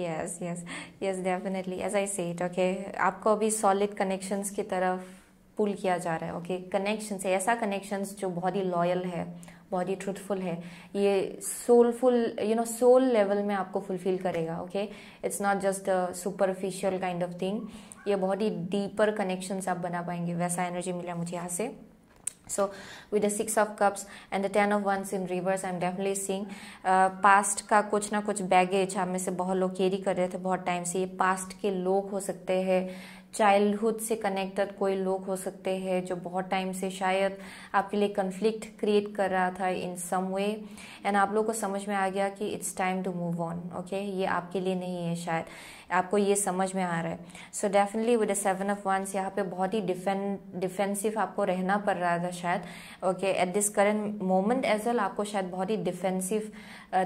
Speaker 1: yes yes yes definitely as I say it okay आपको अभी सॉलिड कनेक्शंस की तरफ पुल किया जा रहा है ओके कनेक्शन से ऐसा कनेक्शंस जो बहुत ही लॉयल है बहुत ही ट्रूथफुल है ये soulful you know soul level में आपको फुलफिल करेगा okay it's not just superficial kind of thing ये बहुत ही डीपर कनेक्शंस आप बना पाएंगे वैसा एनर्जी मिला मुझे यहाँ से so with the six of cups and the ten of wands in reverse I am definitely uh, past का कुछ ना कुछ बैगेज हम में से बहुत लोग कैरी कर रहे थे बहुत टाइम से ये पास्ट के लोग हो सकते हैं चाइल्डहुड से कनेक्टेड कोई लोग हो सकते हैं जो बहुत टाइम से शायद आपके लिए कन्फ्लिक्ट क्रिएट कर रहा था इन सम वे एंड आप लोग को समझ में आ गया कि it's time to move on okay ये आपके लिए नहीं है शायद आपको ये समझ में आ रहा है so definitely with seven of wands यहाँ पे बहुत ही डिफेंसिव आपको रहना पड़ रहा था शायद okay at this current moment as well आपको शायद बहुत ही डिफेंसिव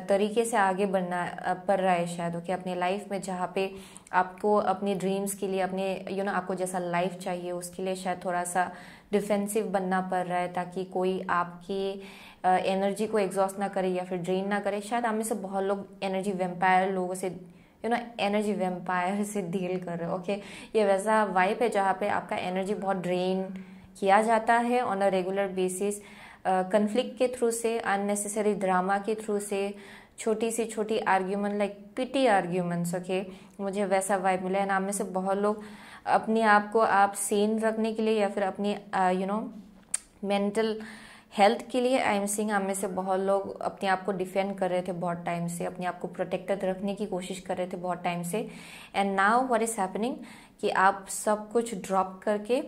Speaker 1: तरीके से आगे बढ़ना पड़ रहा है शायद ओके okay? अपने लाइफ में जहाँ पे आपको अपने ड्रीम्स के लिए अपने यू you नो know, आपको जैसा लाइफ चाहिए उसके लिए शायद थोड़ा सा डिफेंसिव बनना पड़ रहा है ताकि कोई आपकी एनर्जी को एग्जॉस्ट ना करे या फिर ड्रेन ना करे शायद हमें से बहुत लोग एनर्जी वेम्पायर लोगों से यू नो एनर्जी वेम्पायर से डील कर रहे हो ओके ये वैसा वाइप है जहाँ पे आपका एनर्जी बहुत ड्रेन किया जाता है on a regular basis conflict के थ्रू से अननेसेसरी ड्रामा के थ्रू से छोटी सी छोटी argument like petty arguments okay मुझे वैसा वाइब मिला है नाम में से बहुत लोग अपने आप को आप सेन रखने के लिए या फिर अपनी यू नो मेंटल हेल्थ के लिए आई एम सिंह हम में से बहुत लोग अपने आप को डिफेंड कर रहे थे बहुत टाइम से अपने आप को प्रोटेक्टेड रखने की कोशिश कर रहे थे बहुत टाइम से and now what is happening कि आप सब कुछ ड्रॉप करके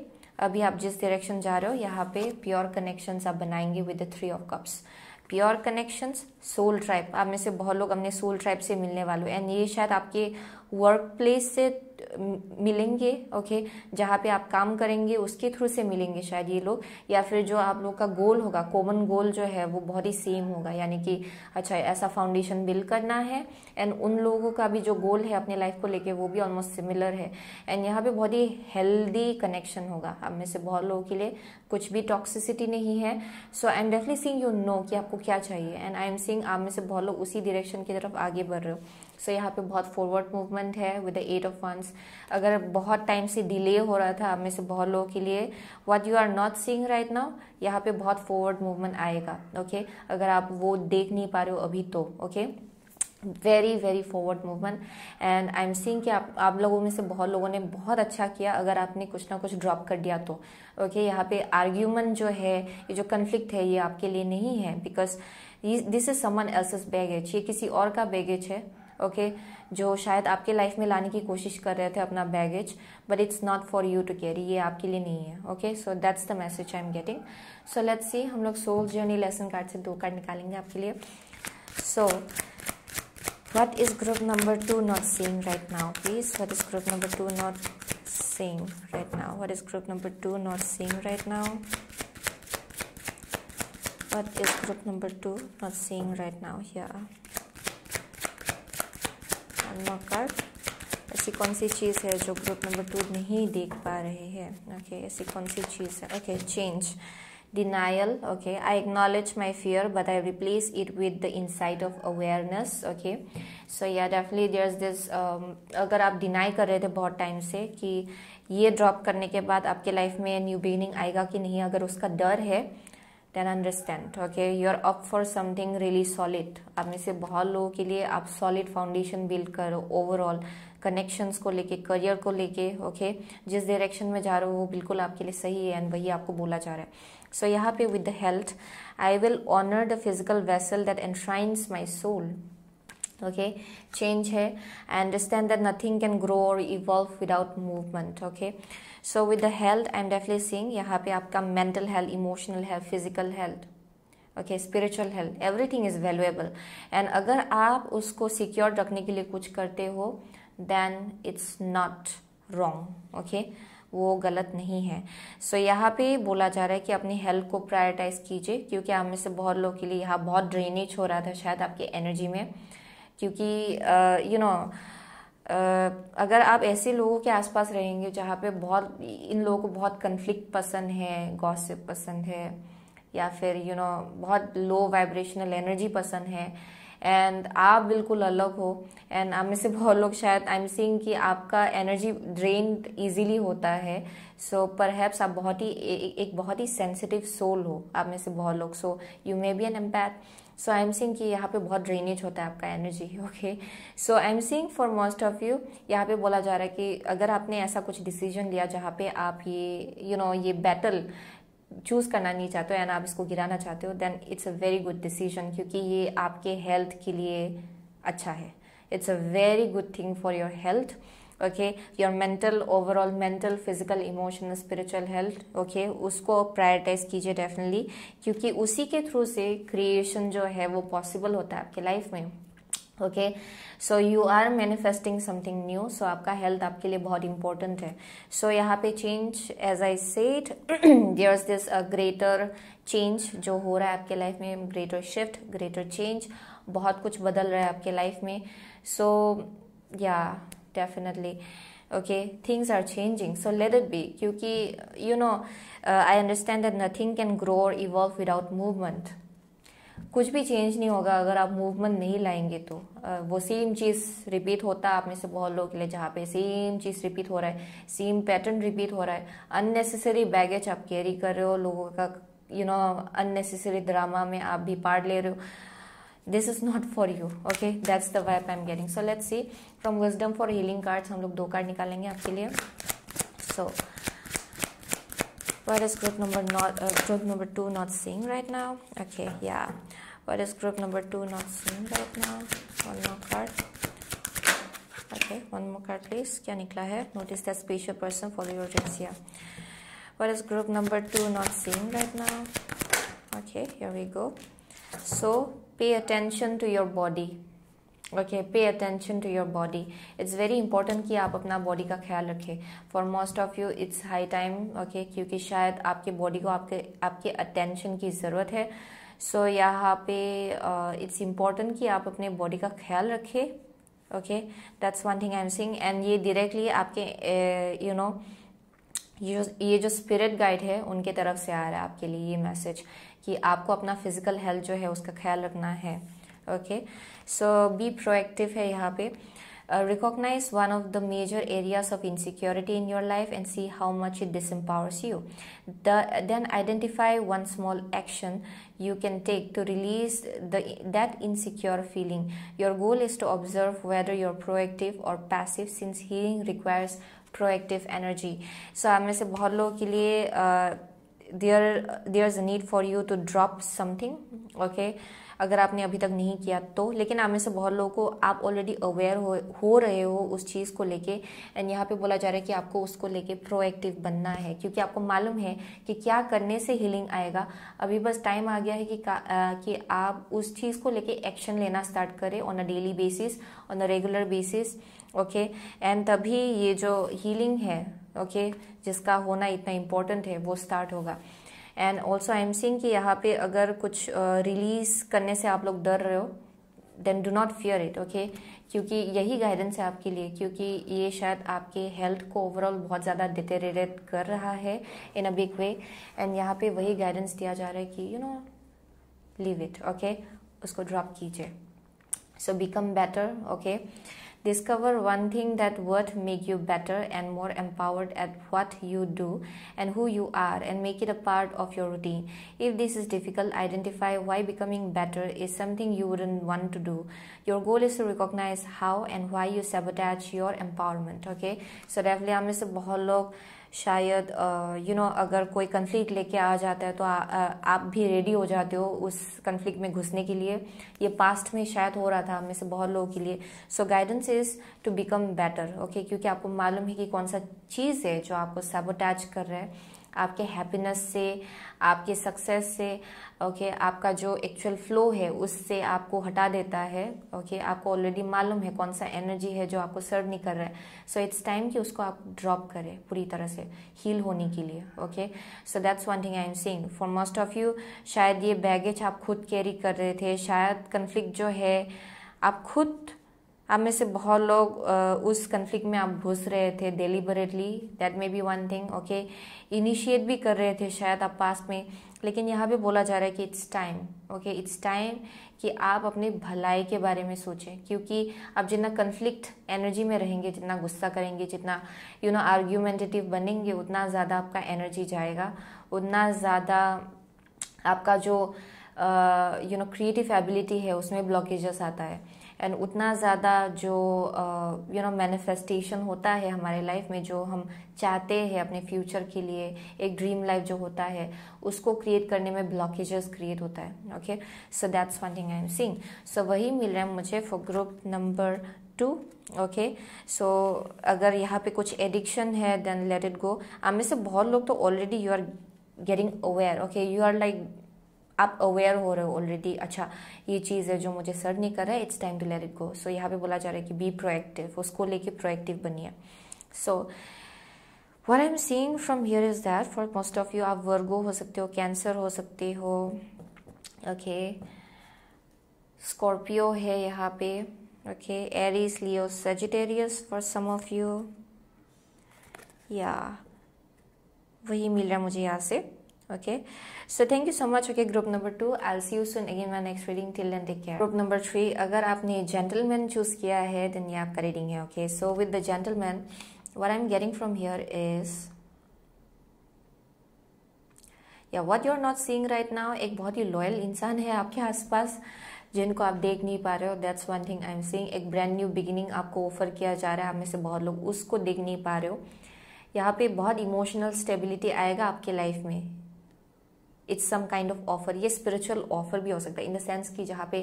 Speaker 1: अभी आप जिस डायरेक्शन जा रहे हो यहाँ पे प्योर कनेक्शंस आप बनाएंगे with the three of cups pure connections soul tribe आप में से बहुत लोग अपने सोल ट्राइब से मिलने वालों एंड ये शायद आपके वर्क प्लेस से मिलेंगे ओके जहाँ पे आप काम करेंगे उसके थ्रू से मिलेंगे शायद ये लोग या फिर जो आप लोग का गोल होगा कॉमन गोल जो है वो बहुत ही सेम होगा यानी कि अच्छा ऐसा फाउंडेशन बिल्ड करना है एंड उन लोगों का भी जो गोल है अपने लाइफ को लेके वो भी ऑलमोस्ट सिमिलर है एंड यहाँ पे बहुत ही हेल्दी कनेक्शन होगा आप में से बहुत लोगों के लिए कुछ भी टॉक्सिसिटी नहीं है so I am definitely seeing you know कि आपको क्या चाहिए एंड आई एम सींग आप में से बहुत लोग उसी डिरेक्शन की तरफ आगे बढ़ रहे हो सो so, यहाँ पे बहुत फॉरवर्ड मूवमेंट है with the eight of wands अगर बहुत टाइम से डिले हो रहा था आप में से बहुत लोगों के लिए what you are not seeing right now यहाँ पे बहुत फॉरवर्ड मूवमेंट आएगा ओके okay? अगर आप वो देख नहीं पा रहे हो अभी तो okay okay? Very very forward movement and I am seeing कि आप आप लोगों में से बहुत लोगों ने बहुत अच्छा किया अगर आपने कुछ ना कुछ ड्रॉप कर दिया तो ओके okay, यहाँ पे आर्ग्यूमेंट जो है ये जो कन्फ्लिक्ट है ये आपके लिए नहीं है because this is someone else baggage ये किसी और का बैगेज है ओके जो शायद आपके लाइफ में लाने की कोशिश कर रहे थे अपना baggage but it's not for you to carry ये आपके लिए नहीं है okay so that's the message I am getting so let's see हम लोग सोल जर्नी लेसन कार्ड से दो कार्ड निकालेंगे आपके लिए so what is group number two not seeing right now please what is group number two not seeing right now what is group number two not seeing right now what is group number two not seeing right now here unlock ऐसी कौन सी चीज़ है जो ग्रुप नंबर टू नहीं देख पा रहे हैं ओके ऐसी कौन सी चीज़ है okay change denial okay I acknowledge my fear but I replace it with the insight of awareness okay so या डेफिनेटली देयर इज दिस अगर आप डिनाई कर रहे थे बहुत टाइम से कि ये ड्रॉप करने के बाद आपके लाइफ में न्यू बिगिनिंग आएगा कि नहीं अगर उसका डर है then understand okay you are up for something really solid आप में से बहुत लोगों के लिए आप सॉलिड फाउंडेशन बिल्ड करो ओवरऑल कनेक्शंस को लेके करियर को लेके ओके okay? जिस डायरेक्शन में जा रहे हो वो बिल्कुल आपके लिए सही है एंड वही आपको बोला जा रहा है सो so, यहाँ पे with the health I will honour the physical vessel that enshrines my soul okay change है understand that nothing can grow or evolve without movement okay so with the health I am डेफली seeing यहाँ पे आपका mental health emotional health physical health okay spiritual health everything is valuable and अगर आप उसको सिक्योर रखने के लिए कुछ करते हो then it's not wrong okay वो गलत नहीं है सो so, यहाँ पे बोला जा रहा है कि अपनी हेल्थ को प्रायोरिटाइज कीजिए क्योंकि आप में से बहुत लोगों के लिए यहाँ बहुत ड्रेनेज हो रहा था शायद आपके एनर्जी में क्योंकि यू नो अगर आप ऐसे लोगों के आसपास रहेंगे जहाँ पे बहुत इन लोगों को बहुत कन्फ्लिक्ट पसंद है गॉसिप पसंद है या फिर यू you नो know, बहुत लो वाइब्रेशनल एनर्जी पसंद है एंड आप बिल्कुल अलग हो एंड आप में से बहुत लोग शायद आई एम सीइंग कि आपका एनर्जी ड्रेन इजीली होता है सो पर हैप्स आप बहुत ही ए, एक बहुत ही सेंसिटिव सोल हो आप में से बहुत लोग so you may be an empath so I am seeing कि यहाँ पे बहुत ड्रेनेज होता है आपका energy okay so I am seeing for most of you यहाँ पे बोला जा रहा है कि अगर आपने ऐसा कुछ डिसीजन लिया जहाँ पे आप ये यू you नो know, ये बैटल चूज़ करना नहीं चाहते हो एंड आप इसको गिराना चाहते हो then it's a very good decision क्योंकि ये आपके हेल्थ के लिए अच्छा है it's a very good thing for your health okay your mental overall mental physical emotional spiritual health okay उसको प्रायोरिटाइज कीजिए डेफिनेटली क्योंकि उसी के थ्रू से क्रिएशन जो है वो पॉसिबल होता है आपके लाइफ में okay so you are manifesting something new so आपका हेल्थ आपके लिए बहुत इंपॉर्टेंट है सो so, यहाँ पे change as I said there is this greater change जो हो रहा है आपके लाइफ में ग्रेटर शिफ्ट ग्रेटर चेंज बहुत कुछ बदल रहा है आपके लाइफ में सो so, या yeah. definitely okay things are changing so let it be kyunki you know uh, i understand that nothing can grow or evolve without movement कुछ भी चेंज नहीं होगा अगर आप मूवमेंट नहीं लाएंगे तो uh, वो सेम चीज़ रिपीट होता है आप में से बहुत लोगों के लिए जहाँ पे सेम चीज़ रिपीट हो रहा है सेम पैटर्न रिपीट हो रहा है अननेसेसरी बैगेज आप कैरी कर रहे हो लोगों का यू नो अननेसेसरी ड्रामा में आप भी पार्ट ले रहे हो is not for you. Okay, that's the vibe I'm getting. So let's see from wisdom for healing cards. हम लोग दो कार्ड निकालेंगे आपके लिए So, what is group number not uh, group number two not seeing right now okay yeah what is group number two not seeing right now one more card okay one more card please kya nikla hai notice that special person for your dreams yeah what is group number two not seeing right now okay here we go so pay attention to your body okay pay attention to your body it's very important कि आप अपना बॉडी का ख्याल रखें for most of you it's high time okay क्योंकि शायद आपके बॉडी को आपके आपके अटेंशन की ज़रूरत है सो so, यहाँ पे इट्स uh, इम्पॉर्टेंट कि आप अपने बॉडी का ख्याल रखें okay that's one thing I am seeing and ये डायरेक्टली आपके यू uh, नो ये जो स्पिरिट गाइड है उनके तरफ से आ रहा है आपके लिए ये मैसेज कि आपको अपना फिजिकल हेल्थ जो है उसका ख्याल रखना है ओके सो बी प्रोएक्टिव है यहाँ पे recognise one of the major areas of insecurity in your life and see how much it disempowers you then identify one small action you can take to release that insecure feeling your goal is to observe whether you're proactive or passive since healing requires proactive energy so आप में से बहुत लोगों के लिए uh, there there is need for you to drop something okay अगर आपने अभी तक नहीं किया तो लेकिन आप में से बहुत लोगों को आप ऑलरेडी अवेयर हो हो रहे हो उस चीज़ को लेके एंड यहाँ पे बोला जा रहा है कि आपको उसको लेके प्रोएक्टिव बनना है क्योंकि आपको मालूम है कि क्या करने से हीलिंग आएगा अभी बस टाइम आ गया है कि आ, कि आप उस चीज़ को लेके एक्शन लेना स्टार्ट करें on a daily basis on a regular basis okay and तभी ये जो हीलिंग है ओके जिसका होना इतना इम्पोर्टेंट है वो स्टार्ट होगा and also I am seeing कि यहाँ पे अगर कुछ रिलीज uh, करने से आप लोग डर रहे हो then do not fear it okay क्योंकि यही गाइडेंस है आपके लिए क्योंकि ये शायद आपके हेल्थ को ओवरऑल बहुत ज़्यादा डिटेरेट कर रहा है इन अ बिग वे एंड यहाँ पे वही गाइडेंस दिया जा रहा है कि you know leave it okay उसको ड्रॉप कीजिए so become better okay Discover one thing that would make you better and more empowered at what you do and who you are and make it a part of your routine. If this is difficult, identify why becoming better is something you wouldn't want to do. Your goal is to recognize how and why you sabotage your empowerment. Okay, so definitely, I'm just a शायद यू नो अगर कोई कन्फ्लिक्ट लेके आ जाता है तो आ, आ, आप भी रेडी हो जाते हो उस कन्फ्लिक्ट में घुसने के लिए ये पास्ट में शायद हो रहा था हमें से बहुत लोगों के लिए so guidance is to become better okay क्योंकि आपको मालूम है कि कौन सा चीज़ है जो आपको सबोटैच कर रहा है आपके हैप्पीनेस से आपके सक्सेस से ओके okay, आपका जो एक्चुअल फ्लो है उससे आपको हटा देता है ओके okay, आपको ऑलरेडी मालूम है कौन सा एनर्जी है जो आपको सर्व नहीं कर रहा है सो इट्स टाइम कि उसको आप ड्रॉप करें पूरी तरह से हील होने के लिए okay so that's one thing I am saying for most of you शायद ये बैगेज आप खुद कैरी कर रहे थे शायद कन्फ्लिक्ट जो है आप खुद आप में से बहुत लोग उस कन्फ्लिक्ट में आप घुस रहे थे deliberately that may be one thing okay initiate भी कर रहे थे शायद आप पास में लेकिन यहाँ पे बोला जा रहा है कि it's time okay it's time कि आप अपने भलाई के बारे में सोचें क्योंकि आप जितना कन्फ्लिक्ट एनर्जी में रहेंगे जितना गुस्सा करेंगे जितना यू नो आर्ग्यूमेंटेटिव बनेंगे उतना ज़्यादा आपका एनर्जी जाएगा उतना ज़्यादा आपका जो यू नो क्रिएटिव एबिलिटी है उसमें ब्लॉकेजेस आता है एंड उतना ज़्यादा जो यू नो मैनिफेस्टेशन होता है हमारे लाइफ में जो हम चाहते हैं अपने फ्यूचर के लिए एक ड्रीम लाइफ जो होता है उसको क्रिएट करने में ब्लॉकेजेस क्रिएट होता है okay so that's one thing I am seeing so वही मिल रहा है मुझे for group number two okay so अगर यहाँ पे कुछ एडिक्शन है देन लेट इट गो हमें से बहुत लोग तो already you are getting aware okay you are like आप अवेयर हो रहे हो ऑलरेडी अच्छा ये चीज़ है जो मुझे सर्व नहीं कर रहा है it's time to let it go so यहाँ पे बोला जा रहा है कि बी प्रोएक्टिव उसको लेके प्रोएक्टिव बनिए so what I am seeing from here is that for most of you आप वर्गो हो सकते हो कैंसर हो सकते हो ओके स्कॉर्पियो है यहाँ पे okay Aries Leo Sagittarius for some of you या वही मिल रहा है मुझे यहाँ से okay so thank you so much okay group number two i'll see you soon again my next reading till then take care group number three अगर आपने gentleman choose किया है then ये आपका reading है okay so with the gentleman what i'm getting from here is या what you are not seeing right now एक बहुत ही लॉयल इंसान है आपके आसपास जिनको आप देख नहीं पा रहे हो that's one thing I am seeing एक ब्रांड न्यू बिगिनिंग आपको ऑफर किया जा रहा है आप में से बहुत लोग उसको देख नहीं पा रहे हो यहाँ पे बहुत इमोशनल स्टेबिलिटी आएगा आपके लाइफ में it's some kind of offer ये स्पिरिचुअल ऑफर भी हो सकता है इन द सेंस कि जहाँ पे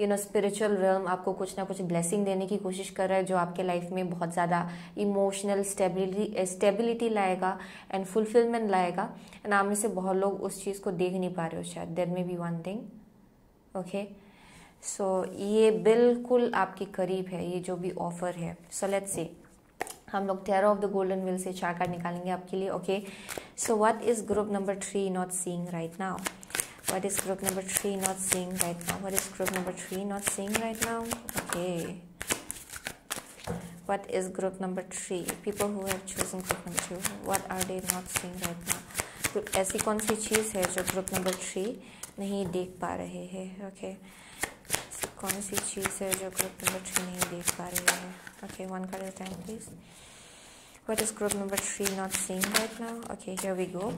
Speaker 1: यू नो स्पिरिचुअल रर्म आपको कुछ ना कुछ ब्लेसिंग देने की कोशिश कर रहा है जो आपके लाइफ में बहुत ज़्यादा इमोशनल स्टेबिलिटी स्टेबिलिटी लाएगा एंड फुलफिलमेंट लाएगा एंड आप में से बहुत लोग उस चीज़ को देख नहीं पा रहे हो शायद there may be one thing okay so ये बिल्कुल आपके करीब है ये जो भी ऑफर है सो लेट्स सी हम लोग tarot of the golden wheel से चार कार्ड निकालेंगे आपके लिए okay so what is group number three not seeing right now what is group number three not seeing right now what is group number three not seeing right now okay what is group number three people who have chosen group number two what are they not seeing right now ऐसी कौन सी चीज़ है जो ग्रुप नंबर थ्री नहीं देख पा रहे हैं ओके okay. कौन सी चीज़ है जो ग्रुप नंबर थ्री नहीं देख पा रही है okay one colour time please what is group number three not seen right now okay here we go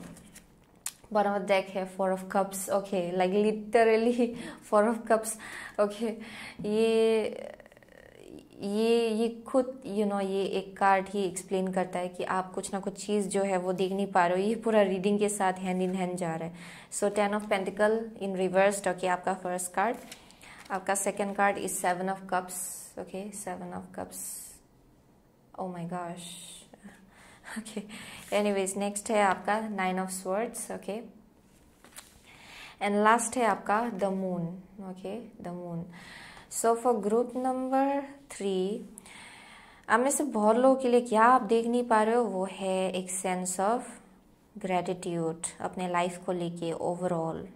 Speaker 1: bottom of the है four of cups okay like literally four of cups okay ये ये ये खुद यू you नो know, ये एक कार्ड ही एक्सप्लेन करता है कि आप कुछ ना कुछ चीज़ जो है वो देख नहीं पा रहे हो ये पूरा रीडिंग के साथ हैंड इन हैंड जा रहा है so ten of pentacle in reverse okay आपका फर्स्ट कार्ड आपका second card is seven of cups okay seven of cups oh my gosh okay anyways next है आपका nine of swords okay and last है आपका the moon okay the moon so for group number three आप में से बहुत लोगों के लिए क्या आप देख नहीं पा रहे हो वो है एक सेंस ऑफ ग्रेटिट्यूड अपने लाइफ को लेके ओवरऑल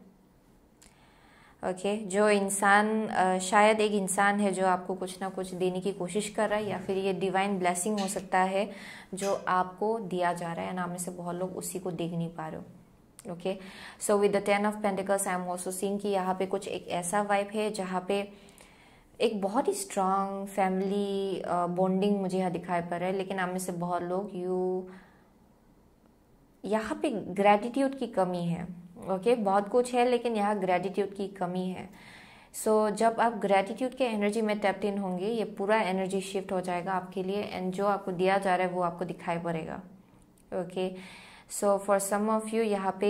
Speaker 1: ओके okay, जो इंसान शायद एक इंसान है जो आपको कुछ ना कुछ देने की कोशिश कर रहा है या फिर ये डिवाइन ब्लेसिंग हो सकता है जो आपको दिया जा रहा है नाम में से बहुत लोग उसी को देख नहीं पा रहे हो okay so with the ten of pentacles I am also seen कि यहाँ पे कुछ एक ऐसा वाइब है जहाँ पे एक बहुत ही स्ट्रांग फैमिली बॉन्डिंग मुझे यहाँ दिखाई पड़ रहा है लेकिन आप में से बहुत लोग यू यहाँ पे ग्रेटिट्यूड की कमी है ओके okay? बहुत कुछ है लेकिन यहाँ ग्रेटिट्यूड की कमी है सो so, जब आप ग्रेटिट्यूड के एनर्जी में टैप्ट इन होंगे ये पूरा एनर्जी शिफ्ट हो जाएगा आपके लिए एंड जो आपको दिया जा रहा है वो आपको दिखाई पड़ेगा okay so for some of you यहाँ पे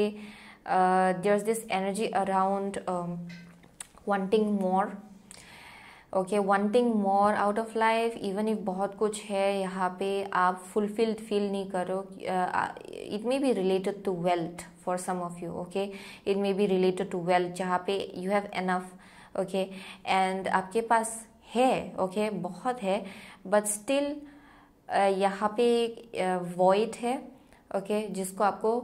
Speaker 1: there is this energy around wanting more okay wanting more out of life even if बहुत कुछ है यहाँ पे आप फुलफिल्ड फील नहीं करो it may be related to wealth for some of you okay it may be related to wealth जहाँ पे you have enough okay and आपके पास है ओके okay, बहुत है बट स्टिल uh, यहाँ पे वॉइड uh, है ओके okay, जिसको आपको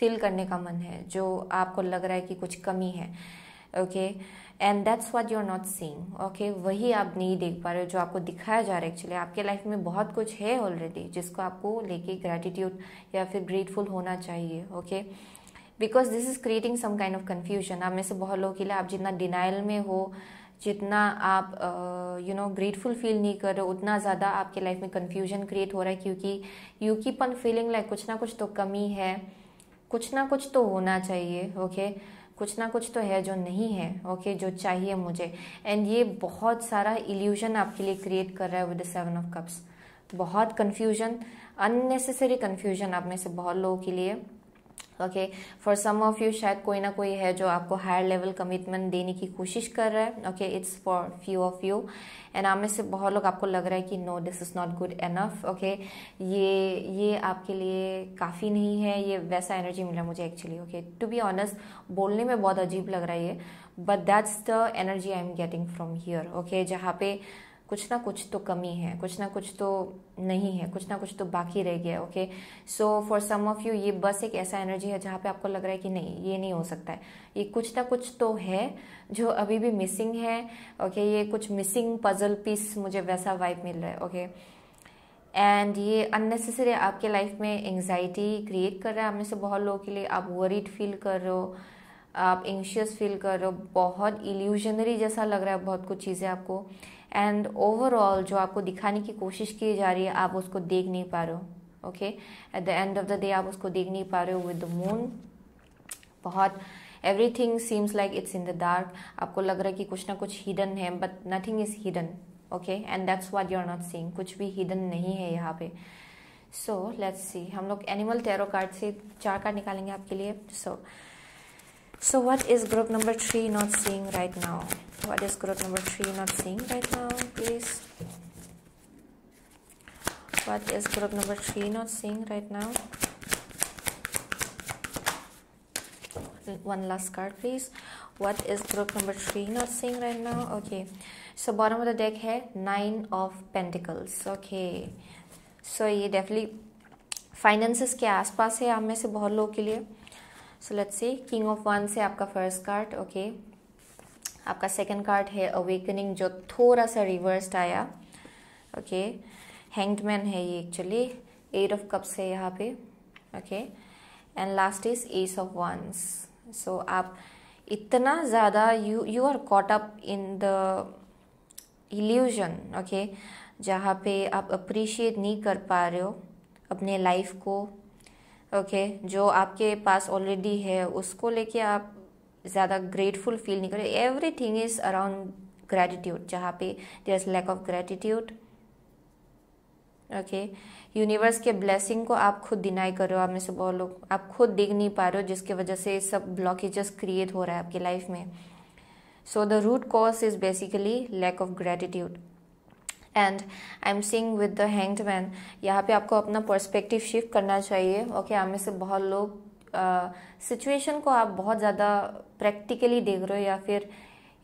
Speaker 1: फिल करने का मन है जो आपको लग रहा है कि कुछ कमी है okay okay, and that's what you are not seeing okay वही आप नहीं देख पा रहे हो जो आपको दिखाया जा रहा है एक्चुअली आपके लाइफ में बहुत कुछ है ऑलरेडी जिसको आपको लेके ग्रेटिट्यूड या फिर ग्रेटफुल होना चाहिए okay because this is creating some kind of confusion आप में से बहुत लोगों के लिए आप जितना डिनाइल में हो जितना आप यू नो ग्रेटफुल फील नहीं कर रहे उतना ज़्यादा आपके लाइफ में कन्फ्यूजन क्रिएट हो रहा है क्योंकि you keep on feeling like कुछ ना कुछ तो कमी है कुछ ना कुछ तो होना चाहिए ओके okay? कुछ ना कुछ तो है जो नहीं है ओके okay, जो चाहिए मुझे एंड ये बहुत सारा इल्यूजन आपके लिए क्रिएट कर रहा है with the seven of cups बहुत कन्फ्यूजन अननेसेसरी कन्फ्यूजन आप में से बहुत लोगों के लिए okay for some of you शायद कोई ना कोई है जो आपको हायर लेवल कमिटमेंट देने की कोशिश कर रहा है okay it's for few of you and आप में से बहुत लोग आपको लग रहा है कि no this is not good enough okay ये ये आपके लिए काफ़ी नहीं है ये वैसा एनर्जी मिला मुझे actually okay to be honest बोलने में बहुत अजीब लग रहा है ये but that's the energy I am getting from here okay जहाँ पे कुछ ना कुछ तो कमी है कुछ ना कुछ तो नहीं है कुछ ना कुछ तो बाकी रह गया okay so for some of you ये बस एक ऐसा एनर्जी है जहाँ पे आपको लग रहा है कि नहीं ये नहीं हो सकता है ये कुछ ना कुछ तो है जो अभी भी मिसिंग है ओके okay? ये कुछ मिसिंग पजल पीस मुझे वैसा वाइब मिल रहा है ओके okay? एंड ये अननेसेसरी आपके लाइफ में एंग्जाइटी क्रिएट कर रहा है हमें से बहुत लोगों के लिए आप वरीड फील कर रहे हो आप एंशियस फील कर रहे हो बहुत इल्यूजनरी जैसा लग रहा है बहुत कुछ चीज़ें आपको एंड ओवरऑल जो आपको दिखाने की कोशिश की जा रही है आप उसको देख नहीं पा रहे हो okay at the end of the day आप उसको देख नहीं पा रहे हो विद द मून बहुत everything seems like it's in the dark आपको लग रहा है कि कुछ ना कुछ हिडन है but nothing is hidden okay and that's what you are not seeing कुछ भी हिडन नहीं है यहाँ पे सो लेट्स सी हम लोग एनिमल टेरो कार्ड से चार कार्ड निकालेंगे आपके लिए सो so, So what is group number three not seeing right now? What is group number three not seeing right now, please? What is group number three not seeing right now? One last card, please. What is group number three not seeing right now? Okay. So bottom of the deck है nine of pentacles. Okay. So ये definitely finances के आसपास है आप में से बहुत लोग के लिए so let's see king of wands आपका फर्स्ट कार्ड ओके आपका सेकंड कार्ड है अवेकनिंग जो थोड़ा सा रिवर्स्ड आया ओके हैंग्ड मैन है ये एक्चुअली एट ऑफ कप्स है यहाँ पे okay and last is ace of wands so आप इतना ज़्यादा you you are caught up in the illusion okay जहाँ पे आप अप्रिशिएट नहीं कर पा रहे हो अपने लाइफ को ओके okay, जो आपके पास ऑलरेडी है उसको लेके आप ज़्यादा ग्रेटफुल फील नहीं करें everything is around gratitude जहाँ पे there is lack of gratitude okay universe के ब्लेसिंग को आप खुद डिनाई कर रहे हो आप में से बहुत लोग आप खुद देख नहीं पा रहे हो जिसकी वजह से सब ब्लॉकेजेस क्रिएट हो रहा है आपकी लाइफ में so the root cause is basically lack of gratitude and I am seeing with the hanged man यहाँ पे आपको अपना पर्सपेक्टिव शिफ्ट करना चाहिए ओके हमें से बहुत लोग सिचुएशन को आप बहुत ज़्यादा प्रैक्टिकली देख रहे हो या फिर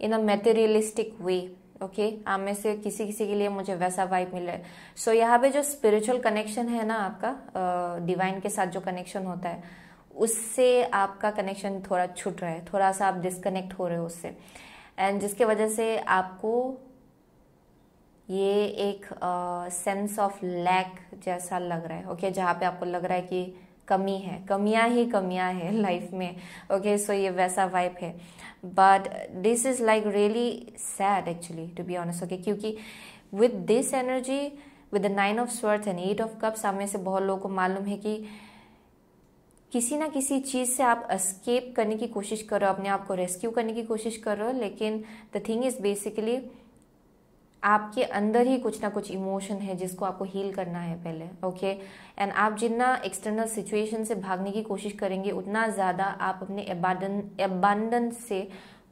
Speaker 1: in a materialistic way okay okay, आप में से किसी किसी के लिए मुझे वैसा वाइब मिला है सो so, यहाँ पे जो स्पिरिचुअल कनेक्शन है ना आपका डिवाइन uh, के साथ जो कनेक्शन होता है उससे आपका कनेक्शन थोड़ा छूट रहा है थोड़ा सा आप डिस्कनेक्ट हो रहे हो उससे एंड जिसके वजह से आपको ये एक सेंस ऑफ लैक जैसा लग रहा है ओके okay, जहाँ पे आपको लग रहा है कि कमी है कमियाँ ही कमियाँ है लाइफ में ओके okay, सो so ये वैसा वाइप है but this is like really sad actually to be honest okay क्योंकि with this energy with the nine of swords and eight of cups सामने से बहुत लोगों को मालूम है कि किसी ना किसी चीज़ से आप एस्केप करने की कोशिश कर रहे हो अपने आप को रेस्क्यू करने की कोशिश कर रहे हो लेकिन द थिंग इज़ बेसिकली आपके अंदर ही कुछ ना कुछ इमोशन है जिसको आपको हील करना है पहले ओके एंड आप जितना एक्सटर्नल सिचुएशन से भागने की कोशिश करेंगे उतना ज़्यादा आप अपने एबांडन से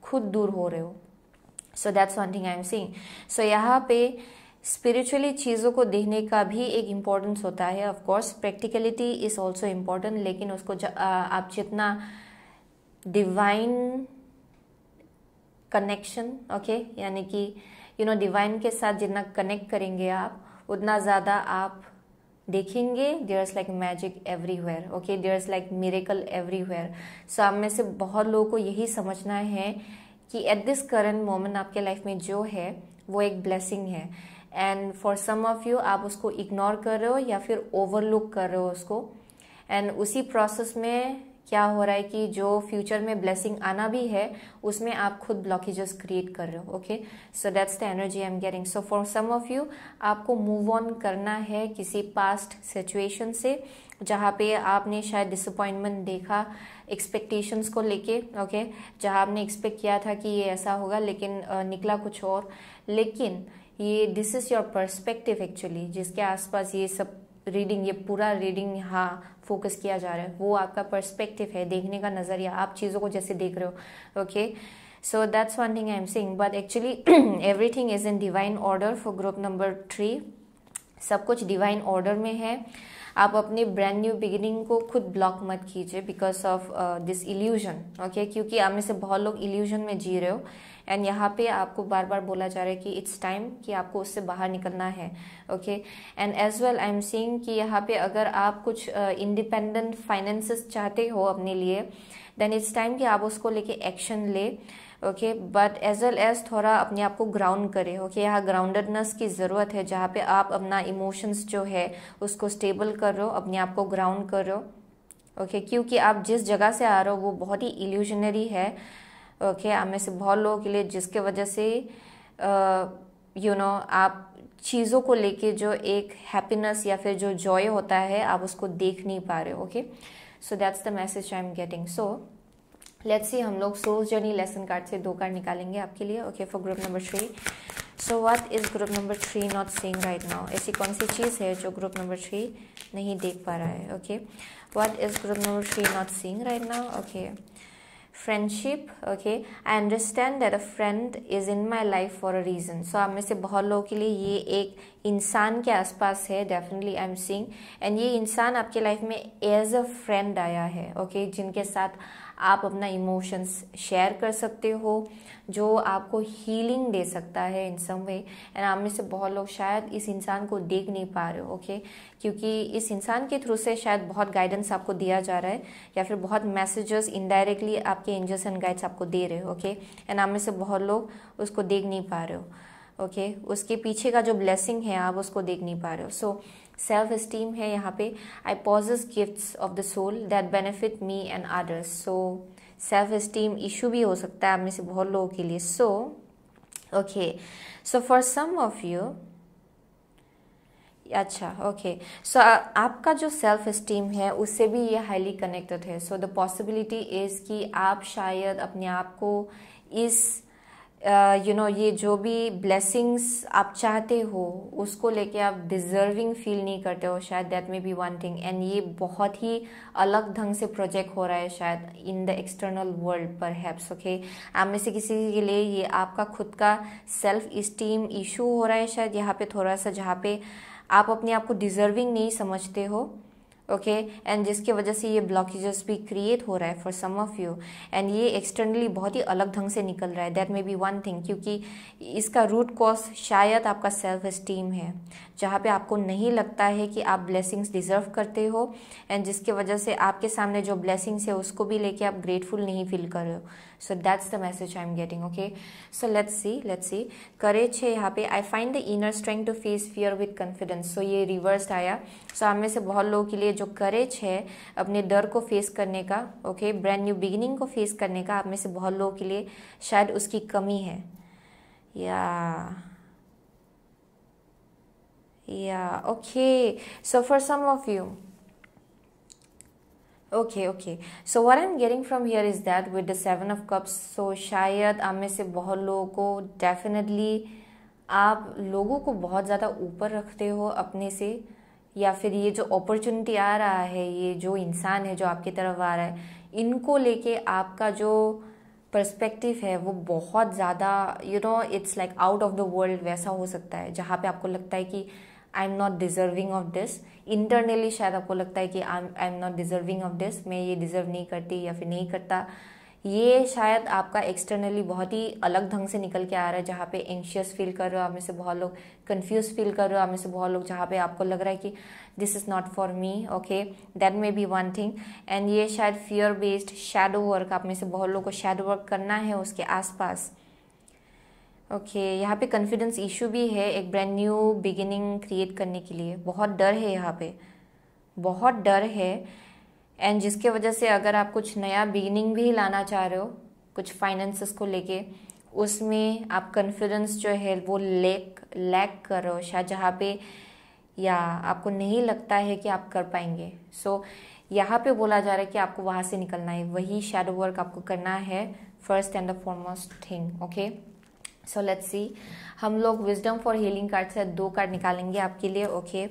Speaker 1: खुद दूर हो रहे हो so that's one thing I am seeing so यहाँ पे स्पिरिचुअली चीज़ों को देखने का भी एक इम्पोर्टेंस होता है of course practicality is also important लेकिन उसको ज, आ, आप जितना डिवाइन कनेक्शन ओके यानी कि यू नो डिवाइन के साथ जितना कनेक्ट करेंगे आप उतना ज़्यादा आप देखेंगे there is like magic everywhere okay there is like miracle everywhere so आप में से बहुत लोगों को यही समझना है कि एट दिस करंट मोमेंट आपके लाइफ में जो है वो एक ब्लेसिंग है and for some of you आप उसको इग्नोर कर रहे हो या फिर ओवरलुक कर रहे हो उसको एंड उसी प्रोसेस में क्या हो रहा है कि जो फ्यूचर में ब्लेसिंग आना भी है उसमें आप खुद ब्लॉकेजेस क्रिएट कर रहे हो okay so that's the energy I am getting so for some of you आपको मूव ऑन करना है किसी पास्ट सिचुएशन से जहाँ पे आपने शायद डिसअपॉइंटमेंट देखा एक्सपेक्टेशंस को लेके ओके okay? जहाँ आपने एक्सपेक्ट किया था कि ये ऐसा होगा लेकिन निकला कुछ और लेकिन ये this is your perspective actually जिसके आसपास ये सब रीडिंग ये पूरा रीडिंग हाँ फोकस किया जा रहा है वो आपका पर्सपेक्टिव है देखने का नज़रिया आप चीज़ों को जैसे देख रहे हो okay so that's one thing I am seeing but actually everything is in divine order for group number three सब कुछ डिवाइन ऑर्डर में है आप अपने ब्रांड न्यू बिगिनिंग को खुद ब्लॉक मत कीजिए because of this illusion okay क्योंकि आप में से बहुत लोग इल्यूजन में जी रहे हो एंड यहाँ पे आपको बार बार बोला जा रहा है कि इट्स टाइम कि आपको उससे बाहर निकलना है okay and as well I am seeing कि यहाँ पे अगर आप कुछ इंडिपेंडेंट uh, फाइनेंसेस चाहते हो अपने लिए देन इट्स टाइम कि आप उसको लेके एक्शन ले okay but as well as थोड़ा अपने आप को ग्राउंड करे ओके okay? यहाँ ग्राउंडेडनेस की ज़रूरत है जहाँ पे आप अपना इमोशंस जो है उसको स्टेबल कर रहे हो अपने आप को ग्राउंड कर रहे हो ओके okay? क्योंकि आप जिस जगह से आ रहे हो वो बहुत ही इल्यूजनरी है ओके आप में से बहुत लोगों के लिए जिसके वजह से यू नो आप चीज़ों को लेके जो एक हैप्पीनेस या फिर जो जॉय होता है आप उसको देख नहीं पा रहे हो okay so that's the message I am getting so let's see हम लोग सोल जर्नी लेसन कार्ड से दो कार्ड निकालेंगे आपके लिए okay for group number three so what is group number three not saying right now ऐसी कौन सी चीज़ है जो ग्रुप नंबर थ्री नहीं देख पा रहा है okay what is group number three not saying right now okay friendship okay I understand that a friend is in my life for a reason so आप में से बहुत लोगों के लिए ये एक इंसान के आसपास है definitely I am seeing and ये इंसान आपके लाइफ में एज अ फ्रेंड आया है ओके okay? जिनके साथ आप अपना इमोशंस शेयर कर सकते हो जो आपको हीलिंग दे सकता है इन सम वे एंड आप में से बहुत लोग शायद इस इंसान को देख नहीं पा रहे हो ओके क्योंकि इस इंसान के थ्रू से शायद बहुत गाइडेंस आपको दिया जा रहा है या फिर बहुत मैसेजेस इनडायरेक्टली आपके एंजल्स एंड गाइड्स आपको दे रहे हो ओके एंड आप में से बहुत लोग उसको देख नहीं पा रहे हो ओके okay? उसके पीछे का जो ब्लेसिंग है आप उसको देख नहीं पा रहे हो सो so, सेल्फ इस्टीम है यहाँ पे I possess gifts of the soul that benefit me and others so self esteem issue भी हो सकता है आप में से बहुत लोगों के लिए so okay so for some of you अच्छा ओके सो आपका जो सेल्फ इस्टीम है उससे भी ये हाईली कनेक्टेड है सो द पॉसिबिलिटी इज़ कि आप शायद अपने आप को इस यू नो ये जो भी ब्लेसिंग्स आप चाहते हो उसको लेके आप डिजर्विंग फील नहीं करते हो शायद that may be one thing and ये बहुत ही अलग ढंग से प्रोजेक्ट हो रहा है शायद in the external world perhaps okay आप में से किसी के लिए ये आपका खुद का सेल्फ इस्टीम इशू हो रहा है शायद यहाँ पे थोड़ा सा जहाँ पे आप अपने आप को डिजर्विंग नहीं समझते हो ओके okay? एंड जिसके वजह से ये ब्लॉकेजेस भी क्रिएट हो रहा है for some of you and ये एक्सटर्नली बहुत ही अलग ढंग से निकल रहा है that may be one thing क्योंकि इसका रूट कॉज शायद आपका सेल्फ इस्टीम है जहाँ पे आपको नहीं लगता है कि आप ब्लेसिंग्स डिज़र्व करते हो एंड जिसके वजह से आपके सामने जो ब्लेसिंग्स है उसको भी लेके आप ग्रेटफुल नहीं फील कर रहे हो so that's the message I am getting okay so let's see let's see courage है यहाँ पे I find the inner strength to face fear with confidence so ये रिवर्स आया सो so, में से बहुत लोगों के लिए जो करेज है अपने डर को फेस करने का ओके ब्रैंड न्यू बिगिनिंग को फेस करने का आप में से बहुत लोगों के लिए शायद उसकी कमी है या yeah. या okay so for some of you okay okay so what I am getting from here is that with the seven of cups so शायद आप में से बहुत लोगों को डेफिनेटली आप लोगों को बहुत ज़्यादा ऊपर रखते हो अपने से या फिर ये जो अपॉर्चुनिटी आ रहा है ये जो इंसान है जो आपकी तरफ आ रहा है इनको लेके आपका जो पर्सपेक्टिव है वो बहुत ज़्यादा you know it's like out of the world वैसा हो सकता है जहाँ पे आपको लगता है कि I am not deserving of this internally शायद आपको लगता है कि I I am not deserving of this मैं ये डिजर्व नहीं करती या फिर नहीं करता ये शायद आपका एक्सटर्नली बहुत ही अलग ढंग से निकल के आ रहा है जहाँ पे एंशियस फील कर रहे हो आप में से बहुत लोग कंफ्यूज फील कर रहे हो आप में से बहुत लोग जहाँ पे आपको लग रहा है कि this is not for me okay that may be one thing and ये शायद फियर बेस्ड शेडो वर्क आप में से बहुत लोग को शेडो वर्क करना है उसके आसपास ओके okay, यहाँ पे कॉन्फिडेंस इशू भी है एक ब्रांड न्यू बिगिनिंग क्रिएट करने के लिए बहुत डर है यहाँ पे बहुत डर है एंड जिसके वजह से अगर आप कुछ नया बिगिनिंग भी लाना चाह रहे हो कुछ फाइनेंसेस को लेके उसमें आप कॉन्फिडेंस जो है वो लैक लैक कर रहे हो शायद जहाँ पे या आपको नहीं लगता है कि आप कर पाएंगे सो so, यहाँ पे बोला जा रहा है कि आपको वहाँ से निकलना है वही शेडो वर्क आपको करना है first and the foremost thing okay so let's see हम लोग विजडम फॉर हीलिंग कार्ड से दो कार्ड निकालेंगे आपके लिए okay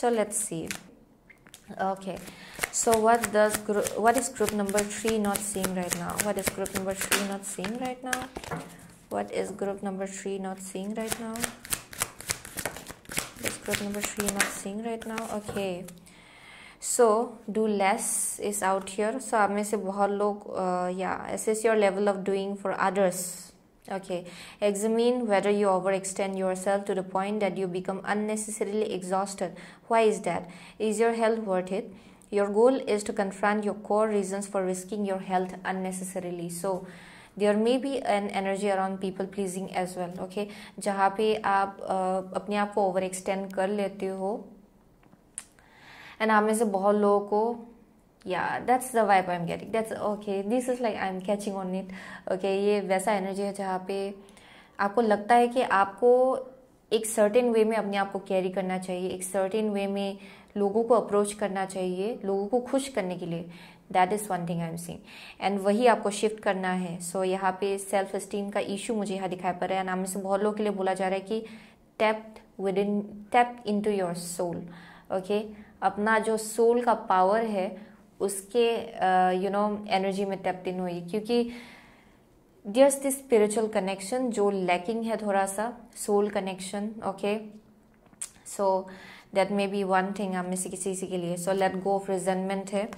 Speaker 1: so let's see okay so what this what is group number three not seeing right now what is group number three not seeing right now what is group number three not seeing right now is group number three not seeing right now okay so do less is out here so आप में से बहुत लोग या as as your level of doing for others Okay, examine whether you overextend yourself to the point that you become unnecessarily exhausted. Why is that? Is your health worth it? Your goal is to confront your core reasons for risking your health unnecessarily. So, there may be an energy around people pleasing as well. Okay. जहाँ पे आप uh, अपने आप को ओवर एक्सटेंड कर लेते हो एंड आप में से बहुत लोगों को या that's the vibe I am getting that's okay this is like I am catching on it okay ये वैसा एनर्जी है जहाँ पे आपको लगता है कि आपको एक सर्टेन वे में अपने आप को कैरी करना चाहिए एक सर्टेन वे में लोगों को अप्रोच करना चाहिए लोगों को खुश करने के लिए that is one thing I am seeing and वही आपको शिफ्ट करना है सो so, यहाँ पे सेल्फ स्टीम का इशू मुझे यहाँ दिखाई पड़ रहा है एंड हमें से बहुत लोगों के लिए बोला जा रहा है कि tap within tap into your soul okay अपना जो सोल का पावर है उसके यू नो एनर्जी में टेप्ट इन हुई क्योंकि दियर्स दिस स्पिरिचुअल कनेक्शन जो लैकिंग है थोड़ा सा soul connection okay so that may be one thing हम में से किसी किसी के लिए so let go of resentment है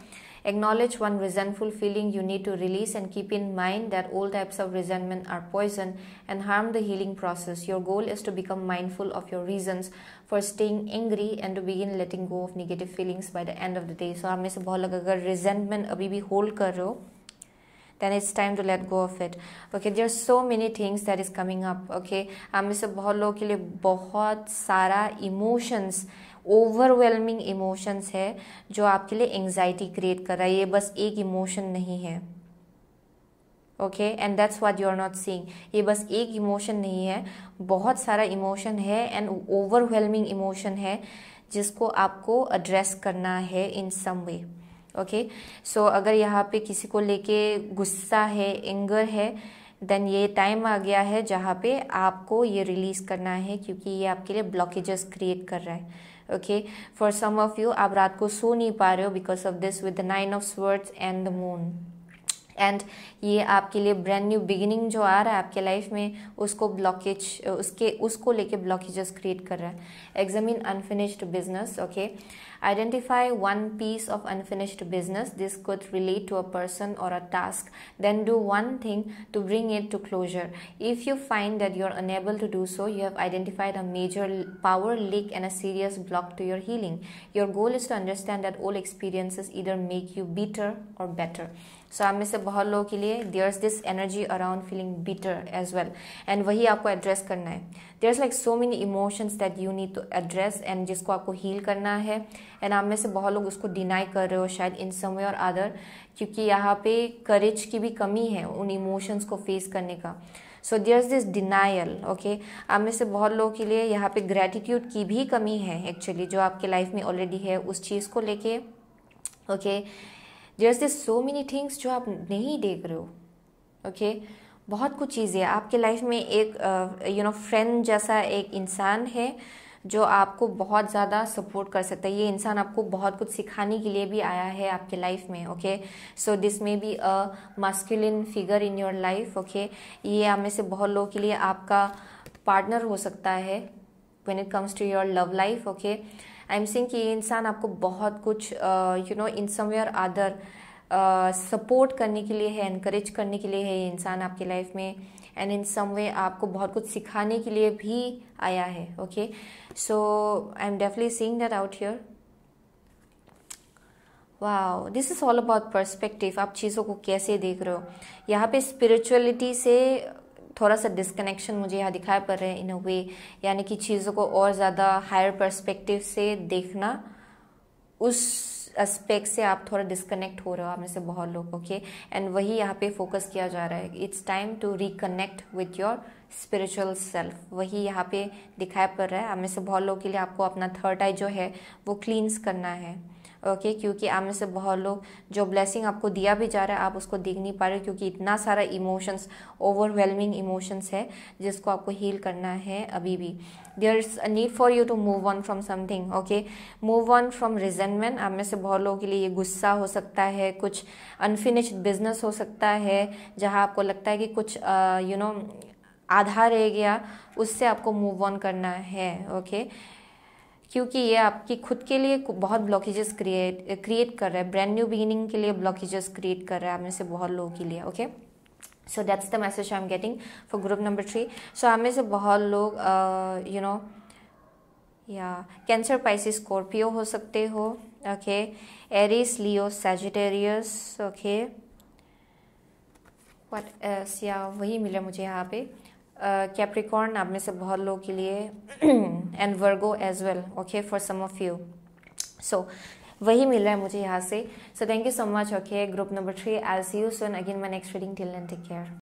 Speaker 1: Acknowledge one resentful feeling you need to release and keep in mind that all types of resentment are poison and harm the healing process. Your goal is to become mindful of your reasons for staying angry and to begin letting go of negative feelings by the end of the day. So, हमें से बहुत लगा resentment अभी भी hold कर then it's time to let go of it okay there are so many things that is coming up okay हम में से बहुत लोगों के लिए बहुत सारा emotions ओवरवेलमिंग इमोशंस है जो आपके लिए एंजाइटी क्रिएट कर रहा है ये बस एक इमोशन नहीं है okay and that's what you are not seeing ये बस एक इमोशन नहीं है बहुत सारा इमोशन है एंड ओवरवेलमिंग इमोशन है जिसको आपको एड्रेस करना है इन सम वे ओके सो अगर यहाँ पे किसी को लेके गुस्सा है एंगर है देन ये टाइम आ गया है जहाँ पे आपको ये रिलीज़ करना है क्योंकि ये आपके लिए ब्लॉकेजेस क्रिएट कर रहा है okay for some of you आप रात को सो नहीं पा रहे हो because of this with the nine of swords and the moon and ये आपके लिए ब्रांड न्यू बिगिनिंग जो आ रहा है आपके लाइफ में उसको ब्लॉकेज उसके उसको लेके ब्लॉकेजेस क्रिएट कर रहा है examine unfinished business okay identify one piece of unfinished business this could relate to a person or a task then do one thing to bring it to closure if you find that you are unable to do so you have identified a major power leak and a serious block to your healing your goal is to understand that all experiences either make you bitter or better so so, आप में से बहुत लोगों के लिए there is this energy around feeling bitter as well and वही आपको एड्रेस करना है there is like so many emotions that you need to address and जिसको आपको हील करना है एंड आप में से बहुत लोग उसको डिनाई कर रहे हो शायद इन सम वे और अदर क्योंकि यहाँ पे करेज की भी कमी है उन इमोशंस को फेस करने का so there is this denial okay आप में से बहुत लोगों के लिए यहाँ पे ग्रेटिट्यूड की भी कमी है एक्चुअली जो आपके लाइफ में ऑलरेडी है उस चीज़ को लेके okay okay? There is so many things जो आप नहीं देख रहे हो ओके okay? बहुत कुछ चीज़ें आपके लाइफ में एक यू नो फ्रेंड जैसा एक इंसान है जो आपको बहुत ज़्यादा सपोर्ट कर सकता है ये इंसान आपको बहुत कुछ सिखाने के लिए भी आया है आपके लाइफ में okay so this may be a masculine figure in your life okay ये आप में से बहुत लोगों के लिए आपका पार्टनर हो सकता है when it comes to your love life okay I am seeing कि ये इंसान आपको बहुत कुछ you know in somewhere other support करने के लिए है इनक्रेज करने के लिए है ये इंसान आपके लाइफ में एंड इन सम वे आपको बहुत कुछ सिखाने के लिए भी आया है okay so I am डेफली seeing that out here वाह this is all about perspective आप चीज़ों को कैसे देख रहे हो यहाँ पे स्पिरिचुअलिटी से थोड़ा सा डिस्कनेक्शन मुझे यहाँ दिखाई पड़ रहा है इन अ वे यानी कि चीज़ों को और ज़्यादा हायर पर्सपेक्टिव से देखना उस एस्पेक्ट से आप थोड़ा डिस्कनेक्ट हो रहे हो आप में से बहुत लोग ओके एंड वही यहाँ पे फोकस किया जा रहा है it's time to reconnect with your spiritual self वही यहाँ पे दिखाई पड़ रहा है आप में से बहुत लोगों के लिए आपको अपना थर्ड आई जो है वो क्लींस करना है ओके क्योंकि आप में से बहुत लोग जो ब्लेसिंग आपको दिया भी जा रहा है आप उसको देख नहीं पा रहे क्योंकि इतना सारा इमोशंस ओवरवेलमिंग इमोशंस है जिसको आपको हील करना है अभी भी there is a need for you to move on from something okay move on from resentment आप में से बहुत लोगों के लिए ये गुस्सा हो सकता है कुछ अनफिनिश्ड बिजनेस हो सकता है जहाँ आपको लगता है कि कुछ यू नो आधा रह गया उससे आपको मूव ऑन करना है ओके okay? क्योंकि ये आपकी खुद के लिए बहुत ब्लॉकेजेस क्रिएट क्रिएट कर रहा है ब्रांड न्यू बिगिनिंग के लिए ब्लॉकेजेस क्रिएट कर रहा है हमें से बहुत लोगों के लिए okay so that's the message I am getting for group number three so हमें से बहुत लोग यू uh, नो या कैंसर पाइसी स्कॉर्पियो हो सकते हो okay Aries Leo Sagittarius okay what या वही मिला मुझे यहाँ पे कैप्रिकॉर्न आप में से बहुत लोग के लिए and Virgo as well okay for some of you so वही मिल रहा है मुझे यहाँ से so thank you so much okay group number three I see you soon again my next reading till and take care